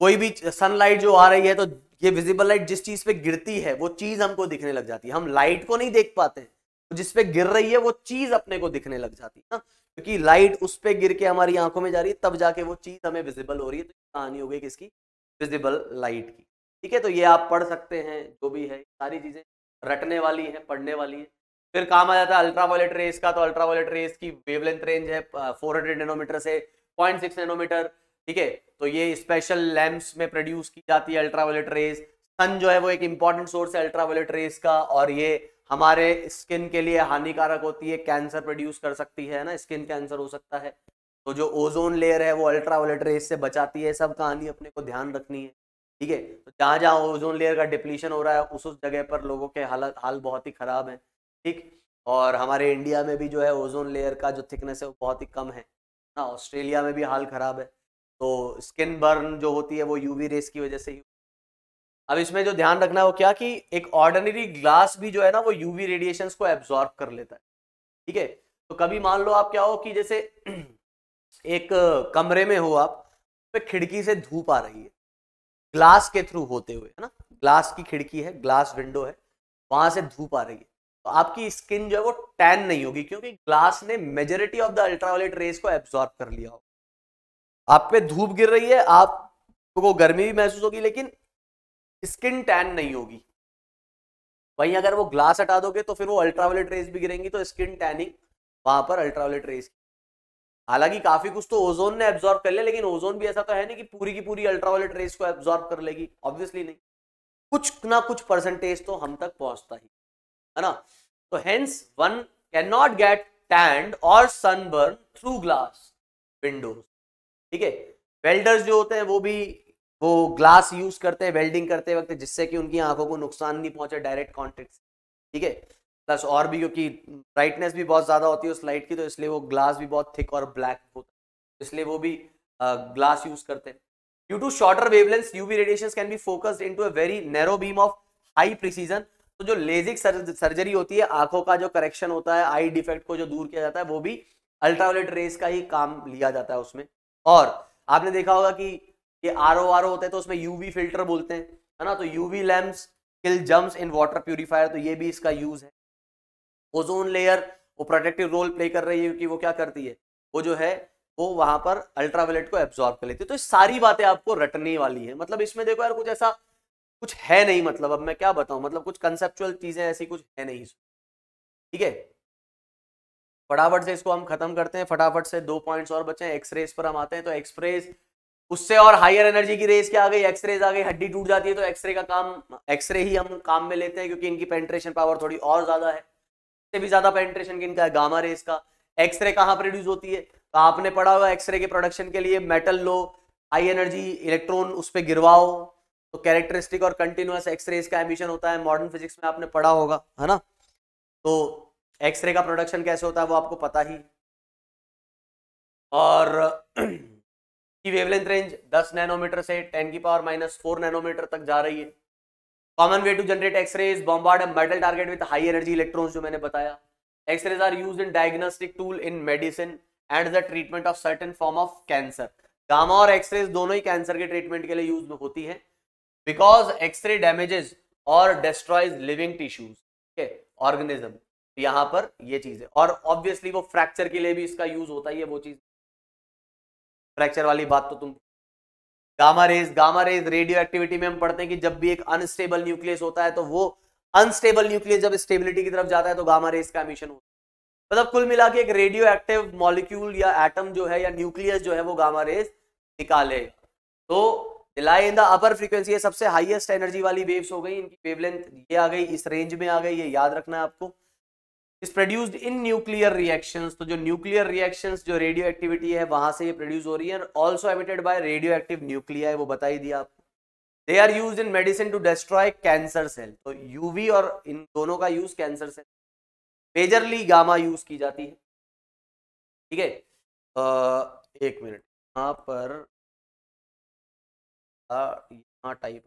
कोई भी सनलाइट जो आ रही है तो ये विजिबल लाइट जिस चीज पे गिरती है वो चीज हमको दिखने लग जाती है हम लाइट को नहीं देख पाते हैं तो जिस पे गिर रही है वो चीज अपने को दिखने लग जाती है ना हाँ। क्योंकि लाइट उस पे गिर के हमारी आंखों में जा रही है तब जाके वो चीज हमें विजिबल हो रही है तो कहानी हो गई किसकी विजिबल लाइट की ठीक है तो ये आप पढ़ सकते हैं जो भी है सारी चीजें रटने वाली है पढ़ने वाली है फिर काम आ जाता है अल्ट्रावायलेट रेस का तो अल्ट्रावायलेट रेस की वेवलेंथ रेंज है 400 नैनोमीटर से 0.6 नैनोमीटर ठीक है तो ये स्पेशल लैम्प्स में प्रोड्यूस की जाती है अल्ट्रावायलेट रेस सन जो है वो एक इंपॉर्टेंट सोर्स है अल्ट्रावायलेट रेस का और ये हमारे स्किन के लिए हानिकारक होती है कैंसर प्रोड्यूस कर सकती है ना स्किन कैंसर हो सकता है तो जो ओजोन लेयर है वो अल्ट्रावायलेट रेस से बचाती है सब कहानी अपने को ध्यान रखनी है ठीक है तो जहाँ जहाँ ओजोन लेयर का डिप्लीशन हो रहा है उस उस जगह पर लोगों के हालत हाल बहुत ही खराब है ठीक और हमारे इंडिया में भी जो है ओजोन लेयर का जो थिकनेस है वो बहुत ही कम है ना ऑस्ट्रेलिया में भी हाल ख़राब है तो स्किन बर्न जो होती है वो यूवी रेस की वजह से ही अब इसमें जो ध्यान रखना है वो क्या कि एक ऑर्डिनरी ग्लास भी जो है ना वो यूवी रेडिएशन को एब्जॉर्ब कर लेता है ठीक है तो कभी मान लो आप क्या हो कि जैसे एक कमरे में हो आप पे तो खिड़की से धूप आ रही है ग्लास के थ्रू होते हुए है ना ग्लास की खिड़की है ग्लास विंडो है वहां से धूप आ रही है तो आपकी स्किन जो है वो टैन नहीं होगी क्योंकि ग्लास ने majority of the ultraviolet rays को एब्जॉर्ब कर लिया हो आप पे धूप गिर रही है आपको गर्मी भी महसूस होगी लेकिन स्किन टैन नहीं होगी वहीं अगर वो ग्लास हटा दोगे तो फिर वो अल्ट्रावायलेट रेस भी गिरेंगी तो स्किन टैनिंग वहां पर अल्ट्रावायलेट रेस हालांकि काफी कुछ तो ओजोन ने एब्जॉर्ब कर लिया लेकिन ओजोन भी ऐसा तो है नहीं कि पूरी की पूरी अल्ट्रावायलेट रेस को एब्जॉर्ब कर लेगी ऑब्वियसली नहीं कुछ ना कुछ परसेंटेज तो हम तक पहुंचता ही है ना तो hence one can not get tanned और सनबर्न थ्रू ग्लास विंडोज ठीक है वेल्डर्स जो होते हैं वो भी वो ग्लास यूज करते हैं वेल्डिंग करते वक्त जिससे कि उनकी आंखों को नुकसान नहीं पहुंचे डायरेक्ट कॉन्टेक्ट ठीक है प्लस और भी क्योंकि ब्राइटनेस भी बहुत ज़्यादा होती है उस लाइट की तो इसलिए वो ग्लास भी बहुत थिक और ब्लैक होता है इसलिए वो भी ग्लास यूज करते हैं due to shorter wavelengths UV radiation can be focused into a very narrow beam of high precision तो जो लेजिक सर्जरी होती है आंखों का जो करेक्शन होता है आई डिफेक्ट को जो दूर किया जाता है वो भी अल्ट्रावलेट रेस का ही काम लिया जाता है उसमें और आपने देखा होगा कि ये आर ओ आर ओ होता है तो उसमें यूवी फिल्टर बोलते हैं है ना तो UV lamps kill germs in water purifier तो ये भी इसका यूज है ओजोन लेयर वो प्रोटेक्टिव रोल प्ले कर रही है क्योंकि वो क्या करती है वो जो है वो वहां पर अल्ट्रावायलेट को एब्जॉर्ब कर लेती है तो सारी बातें आपको रटने वाली है मतलब इसमें देखो यार कुछ ऐसा कुछ है नहीं मतलब अब मैं क्या बताऊं मतलब कुछ कंसेप्चुअल चीजें ऐसी कुछ है नहीं ठीक है फटाफट से इसको हम खत्म करते हैं फटाफट से दो पॉइंट्स और बचे हैं एक्सरेज पर हम आते हैं तो एक्सरेज उससे और हायर एनर्जी की रेस क्या आ गई एक्सरेज आ गई हड्डी टूट जाती है तो एक्सरे का काम एक्सरे ही हम काम में लेते हैं क्योंकि इनकी पेंट्रेशन पावर थोड़ी और ज्यादा है इससे भी ज्यादा पेंट्रेशन की इनका गामा रेस का एक्सरे कहाँ प्रोड्यूस होती है तो आपने पढ़ा हुआ एक्सरे के प्रोडक्शन के लिए मेटल लो हाई एनर्जी इलेक्ट्रॉन उस पर गिरवाओ तो कैरेक्टरिस्टिक और कंटिन्यूस एक्सरे इसका एमिशन होता है मॉडर्न फिजिक्स में आपने पढ़ा होगा है ना तो एक्सरे का प्रोडक्शन कैसे होता है वो आपको पता ही और की वेवलेंथ रेंज 10 नैनोमीटर से 10 की पावर माइनस फोर नैनोमीटर तक जा रही है common way to generate X rays bombard and metal target with high energy electrons जो मैंने बताया X rays are use in diagnostic tool in medicine and the treatment of certain form of cancer gamma और एक्सरेज दोनों ही कैंसर के ट्रीटमेंट के लिए यूज होती है बिकॉज एक्सरे डैमेजेस और डिस्ट्रॉयज लिविंग टिश्यूज ऑर्गेनिज्म यहां पर ये चीज है और ऑब्वियसली वो फ्रैक्चर के लिए भी इसका यूज होता ही है वो चीज फ्रैक्चर वाली बात तो तुम gamma rays gamma rays radio activity में हम पढ़ते हैं कि जब भी एक अनस्टेबल न्यूक्लियस होता है तो वो अनस्टेबल न्यूक्लियस जब स्टेबिलिटी की तरफ जाता है तो गामा रेज का एमिशन होता है मतलब कुल मिला के एक रेडियो एक्टिव मॉलिक्यूल या एटम जो है या न्यूक्लियस जो है वो गामा रेज निकालेगा तो लाई इन द अपर फ्रीक्वेंसी है सबसे हाईएस्ट एनर्जी वाली वेव्स हो गई इनकी वेवलेंथ ये आ गई इस रेंज में आ गई ये याद रखना है आपको इस प्रोड्यूस्ड इन न्यूक्लियर रिएक्शंस तो जो न्यूक्लियर रिएक्शंस जो रेडियो एक्टिविटी है वहां से ये प्रोड्यूस हो रही है also emitted by radio active nuclei है वो बता ही दिया आपको they are use in medicine to destroy cancer cell तो यूवी और इन दोनों का use cancer cell majorly gamma use की जाती है ठीक है एक मिनट यहाँ पर यहाँ टाइप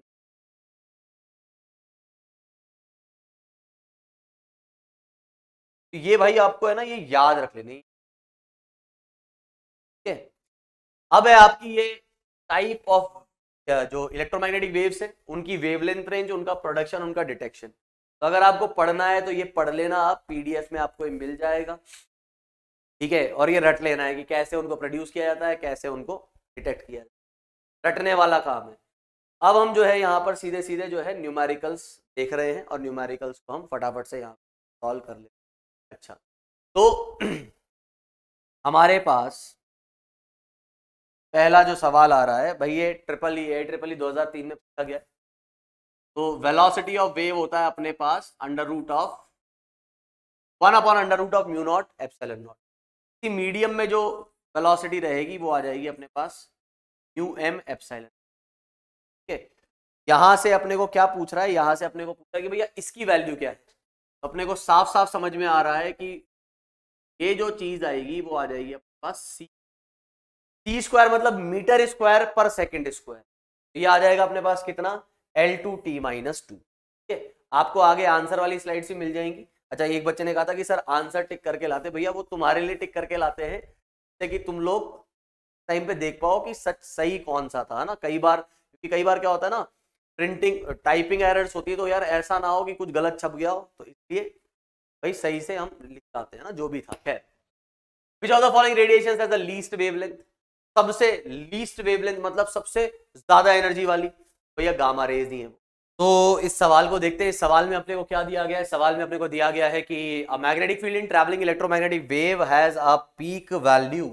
तो ये भाई आपको है ना ये याद रख लेनी ठीक है अब है आपकी ये टाइप ऑफ जो इलेक्ट्रोमैग्नेटिक वेव्स है उनकी वेवलेंथ रेंज उनका प्रोडक्शन उनका डिटेक्शन तो अगर आपको पढ़ना है तो ये पढ़ लेना आप पीडीएफ में आपको मिल जाएगा ठीक है और ये रट लेना है कि कैसे उनको प्रोड्यूस किया जाता है कैसे उनको डिटेक्ट किया जाता है रटने वाला काम है अब हम जो है यहाँ पर सीधे सीधे जो है न्यूमेरिकल्स देख रहे हैं और न्यूमेरिकल्स को हम फटाफट से यहाँ सॉल्व कर लेते हैं अच्छा तो हमारे पास पहला जो सवाल आ रहा है भाई ये ट्रिपल ई ए ट्रिपल ई 2003 में पूछा गया तो वेलोसिटी ऑफ वेव होता है अपने पास under root of one upon under root of mu not epsilon not medium में जो वेलोसिटी रहेगी वो आ जाएगी अपने पास यू एम एप्साइलन ठीक है यहां से अपने को क्या पूछ रहा है यहां से अपने को पूछ रहा है कि भैया इसकी वैल्यू क्या है तो अपने को साफ साफ समझ में आ रहा है कि ये जो चीज आएगी वो आ जाएगी अपने पास सी सी स्क्वायर मतलब मीटर स्क्वायर पर सेकेंड स्क्वायर ये आ जाएगा अपने पास कितना L two T minus two ठीक है आपको आगे आंसर वाली स्लाइड भी मिल जाएंगी अच्छा एक बच्चे ने कहा था कि सर आंसर टिक करके लाते भैया वो तुम्हारे लिए टिक करके लाते हैं जैसे कि तुम लोग टाइम पे देख पाओ कि सच सही कौन सा था ना कई बार क्योंकि कई बार क्या होता है ना प्रिंटिंग टाइपिंग एरर्स होती है तो यार ऐसा ना हो कि कुछ गलत छप गया हो तो इसलिए भाई सही से हम लिख पाते हैं ना जो भी था खैर which of the following radiation has the least wavelength सबसे लीस्ट वेवलेंथ मतलब सबसे ज्यादा एनर्जी वाली भैया तो गामा रेज ही है तो इस सवाल को देखते हैं इस सवाल में अपने को क्या दिया गया है सवाल में अपने को दिया गया है कि magnetic field in travelling electromagnetic wave has a peak value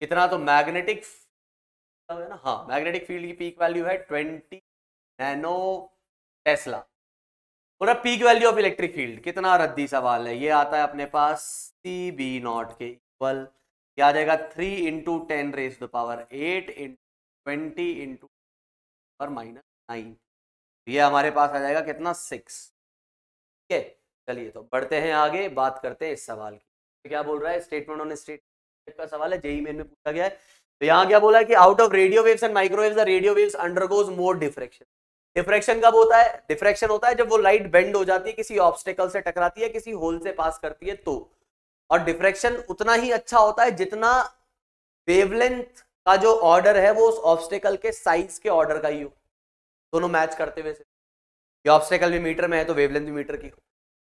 कितना तो मैग्नेटिक है ना हाँ मैग्नेटिक फील्ड की पीक वैल्यू है ट्वेंटी नैनो टेस्ला अब peak value of electric field कितना रद्दी सवाल है ये आता है अपने पास सी बी नॉट के इक्वल ये आ जाएगा three into ten raise the power eight into twenty into power minus nine ये हमारे पास आ जाएगा कितना सिक्स ठीक है चलिए तो बढ़ते हैं आगे बात करते हैं इस सवाल की तो क्या बोल रहा है स्टेटमेंट ऑन स्टेट का सवाल है जेई मेन में पूछा गया है तो यहाँ क्या बोला है कि out of radio waves and microwaves the radio waves undergoes more diffraction diffraction कब होता है डिफ्रेक्शन होता है जब वो लाइट बेंड हो जाती है किसी ऑब्स्टेकल से टकराती है किसी होल से पास करती है तो और डिफ्रेक्शन उतना ही अच्छा होता है जितना वेवलेंथ का जो ऑर्डर है वो उस ऑब्स्टेकल के साइज के ऑर्डर का ही हो दोनों मैच करते हुए ये ऑब्स्टेकल भी मीटर में है तो वेवलेंथ भी मीटर की हो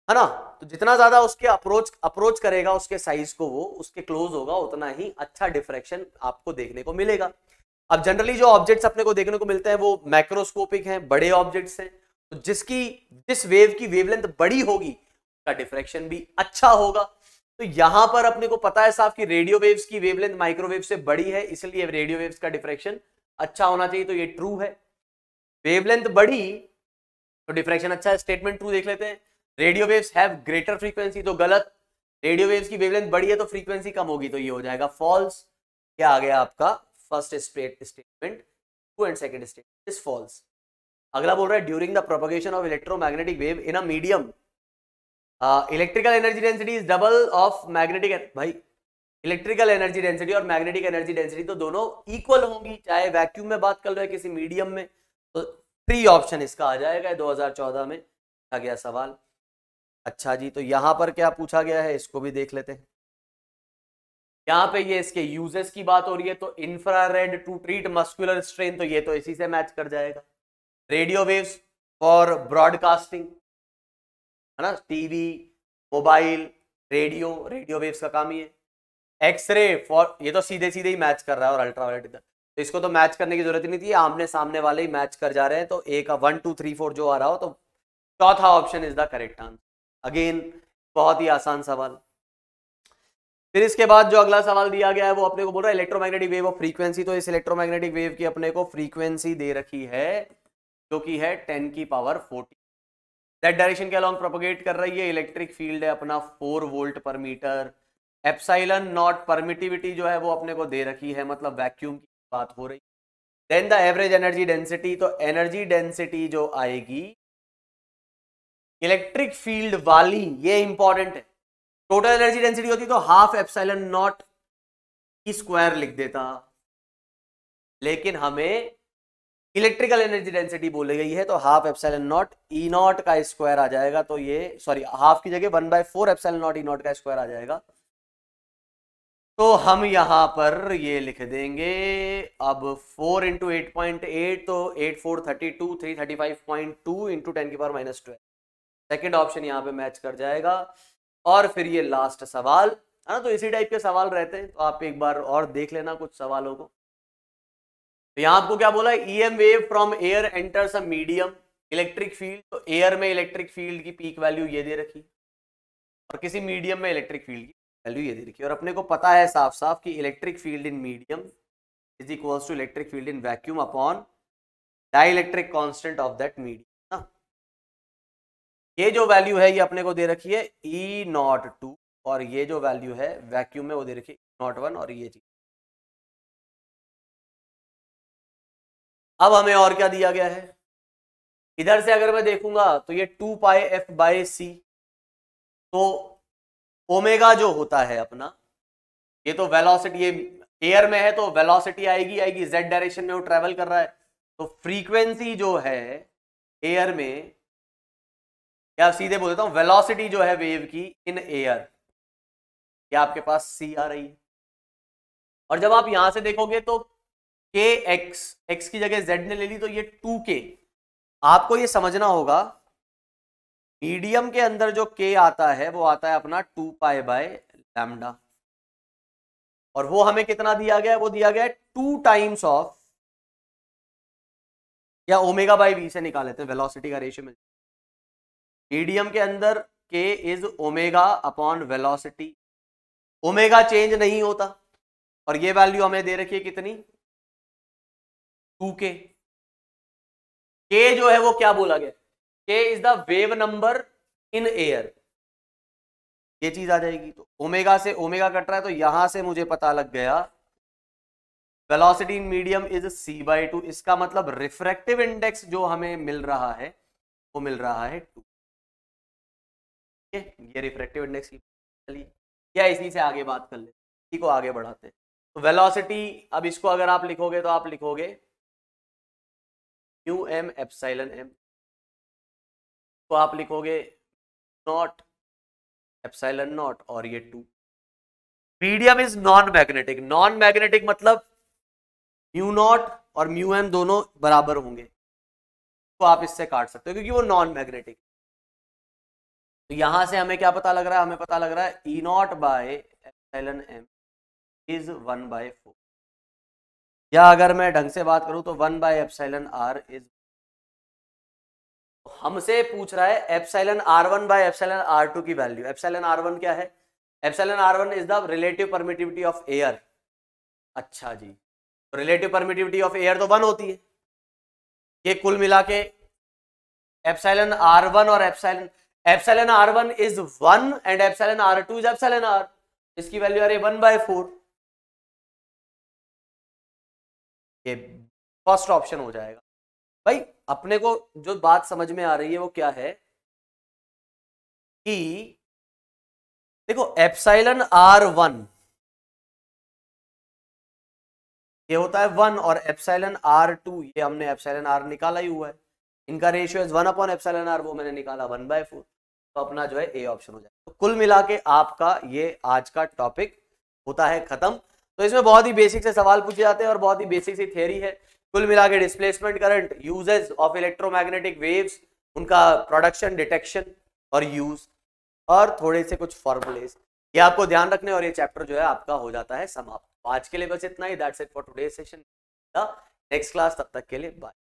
है ना तो जितना ज्यादा उसके अप्रोच अप्रोच करेगा उसके साइज को वो उसके क्लोज होगा उतना ही अच्छा डिफ्रेक्शन आपको देखने को मिलेगा अब जनरली जो ऑब्जेक्ट्स अपने को देखने को मिलते हैं वो मैक्रोस्कोपिक हैं बड़े ऑब्जेक्ट्स हैं तो जिसकी जिस वेव की वेवलेंथ बड़ी होगी उसका डिफ्रेक्शन भी अच्छा होगा तो यहां पर अपने को पता है साहब कि रेडियो वेव्स की वेवलेंथ माइक्रोवेव से बड़ी है इसलिए रेडियो वेव्स का डिफ्रेक्शन अच्छा होना चाहिए तो ये ट्रू है वेवलेंथ बड़ी तो डिफ्रेक्शन अच्छा है स्टेटमेंट ट्रू देख लेते हैं radio waves have greater frequency तो गलत रेडियो वेव्स की वेवलेंथ बड़ी है तो फ्रीक्वेंसी कम होगी तो ये हो जाएगा फॉल्स क्या आ गया आपका first statement true and second statement is false अगला बोल रहा है during the propagation of electromagnetic wave in a medium electrical energy density is double of magnetic भाई इलेक्ट्रिकल एनर्जी डेंसिटी और मैग्नेटिक एनर्जी डेंसिटी तो दोनों इक्वल होंगी चाहे वैक्यूम में बात कर लो किसी मीडियम में तो थ्री ऑप्शन इसका आ जाएगा दो चौदह में आ गया सवाल अच्छा जी तो यहां पर क्या पूछा गया है इसको भी देख लेते हैं यहाँ पे ये इसके यूजेस की बात हो रही है तो infrared to treat muscular strain तो ये तो इसी से मैच कर जाएगा रेडियो वेव्स फॉर ब्रॉडकास्टिंग है ना TV mobile radio radio waves का काम ही है एक्सरे फॉर ये तो सीधे सीधे ही मैच कर रहा है और अल्ट्रावायलेट इधर तो इसको तो मैच करने की जरूरत ही नहीं थी आमने सामने वाले ही मैच कर जा रहे हैं तो एक वन टू थ्री फोर जो आ रहा हो तो चौथा option is the correct answer again बहुत ही आसान सवाल फिर इसके बाद जो अगला सवाल दिया गया है वो अपने को बोल रहा है इलेक्ट्रोमैग्नेटिक वेव ऑफ फ्रीक्वेंसी तो इस इलेक्ट्रोमैग्नेटिक वेव की अपने को फ्रीक्वेंसी दे रखी है जो कि है टेन की पावर फोर्टी दैट डायरेक्शन के अलॉन्ग प्रोपोगेट कर रही है इलेक्ट्रिक फील्ड है अपना four volt per meter epsilon not permittivity जो है वो अपने को दे रखी है मतलब वैक्यूम की बात हो रही then the average energy density तो एनर्जी डेंसिटी जो आएगी इलेक्ट्रिक फील्ड वाली ये इंपॉर्टेंट है टोटल एनर्जी डेंसिटी होती तो हाफ एप्साइलन नॉट स्क्वायर लिख देता लेकिन हमें इलेक्ट्रिकल एनर्जी डेंसिटी बोली गई है तो half epsilon not E not का स्क्वायर आ जाएगा तो ये सॉरी हाफ की जगह one by four epsilon not E not का स्क्वायर आ जाएगा तो हम यहां पर ये लिख देंगे अब four into eight point eight तो eight four thirty two three thirty five point two into ten की power minus twelve second option यहाँ पे मैच कर जाएगा और फिर ये लास्ट सवाल है ना तो इसी टाइप के सवाल रहते हैं तो आप एक बार और देख लेना कुछ सवालों को तो यहाँ आपको क्या बोला E M wave from air enters a medium electric field तो एयर में इलेक्ट्रिक फील्ड की पीक वैल्यू ये दे रखी और किसी मीडियम में इलेक्ट्रिक फील्ड की वैल्यू ये दे रखी और अपने को पता है साफ साफ कि electric field in medium is equals to electric field in vacuum upon dielectric constant of that medium ये जो वैल्यू है ये अपने को दे रखी है ई नॉट टू और ये जो वैल्यू है वैक्यूम में वो दे रखी है नॉट e वन और ये चीज अब हमें और क्या दिया गया है इधर से अगर मैं देखूंगा तो ये two pi F by C तो ओमेगा जो होता है अपना ये तो वेलोसिटी ये एयर में है तो वेलोसिटी आएगी आएगी जेड डायरेक्शन में वो ट्रेवल कर रहा है तो फ्रीक्वेंसी जो है एयर में या सीधे बोल देता हूं वेलोसिटी जो है वेव की इन एयर क्या आपके पास सी आ रही है और जब आप यहां से देखोगे तो के एक्स एक्स की जगह जेड ने ले ली तो ये टू के आपको ये समझना होगा मीडियम के अंदर जो के आता है वो आता है अपना टू पाए बाय लैमडा और वो हमें कितना दिया गया है वो दिया गया है टू टाइम्स ऑफ या ओमेगा बाय वी से निकाल लेते हैं वेलोसिटी का रेशियो मिल ईडीएम के अंदर K is omega upon velocity omega change नहीं होता और ये वैल्यू हमें दे रखी है कितनी टू के के जो है वो क्या बोला गया K is the wave number in air ये चीज आ जाएगी तो ओमेगा से ओमेगा कट रहा है तो यहां से मुझे पता लग गया velocity in medium is C by two इसका मतलब रिफ्रैक्टिव इंडेक्स जो हमें मिल रहा है वो मिल रहा है टू ठीक है ये रिफ्रेक्टिव इंडेक्स की चलिए या इसी से आगे बात कर ले इसी को आगे बढ़ाते हैं तो वेलोसिटी अब इसको अगर आप लिखोगे तो आप लिखोगे यू एम एपसाइलन एम तो आप लिखोगे नॉट एप्साइलन नॉट और ये two medium is non magnetic non magnetic मतलब म्यू नॉट और म्यू एम दोनों बराबर होंगे तो आप इससे काट सकते हो क्योंकि वो नॉन मैग्नेटिक तो यहां से हमें क्या पता लग रहा है हमें पता लग रहा है ई नॉट बाय एलन M is one by four या अगर मैं ढंग से बात करूं तो one by epsilon R is हमसे पूछ रहा है epsilon R one by epsilon R two की वैल्यू एप्साइलन आर वन क्या है epsilon R one is the relative permittivity of air अच्छा जी रिलेटिव परमिटिविटी ऑफ एयर तो वन तो होती है ये कुल मिला के एप्साइलन आर वन और epsilon epsilon R one is one and epsilon R two is epsilon R इसकी वैल्यू आ रही है वन बाय फोर ये फर्स्ट ऑप्शन हो जाएगा भाई अपने को जो बात समझ में आ रही है वो क्या है कि देखो एप्साइलन आर वन ये होता है वन और एप्साइलन आर टू ये हमने एप्साइलन आर निकाला ही हुआ है इनका ratio is one upon epsilon R वो मैंने निकाला वन बाय फोर तो अपना जो है ए ऑप्शन हो जाएगा तो कुल मिला के आपका ये आज का टॉपिक होता है खत्म तो इसमें बहुत ही बेसिक से सवाल पूछे जाते हैं और बहुत ही बेसिक सी थियरी है कुल मिला के displacement current usages of electromagnetic waves उनका प्रोडक्शन डिटेक्शन और यूज और थोड़े से कुछ फॉर्मूलेज ये आपको ध्यान रखने और ये चैप्टर जो है आपका हो जाता है समाप्त आज के लिए बस इतना ही that's it for today session next class तब तक के लिए बाय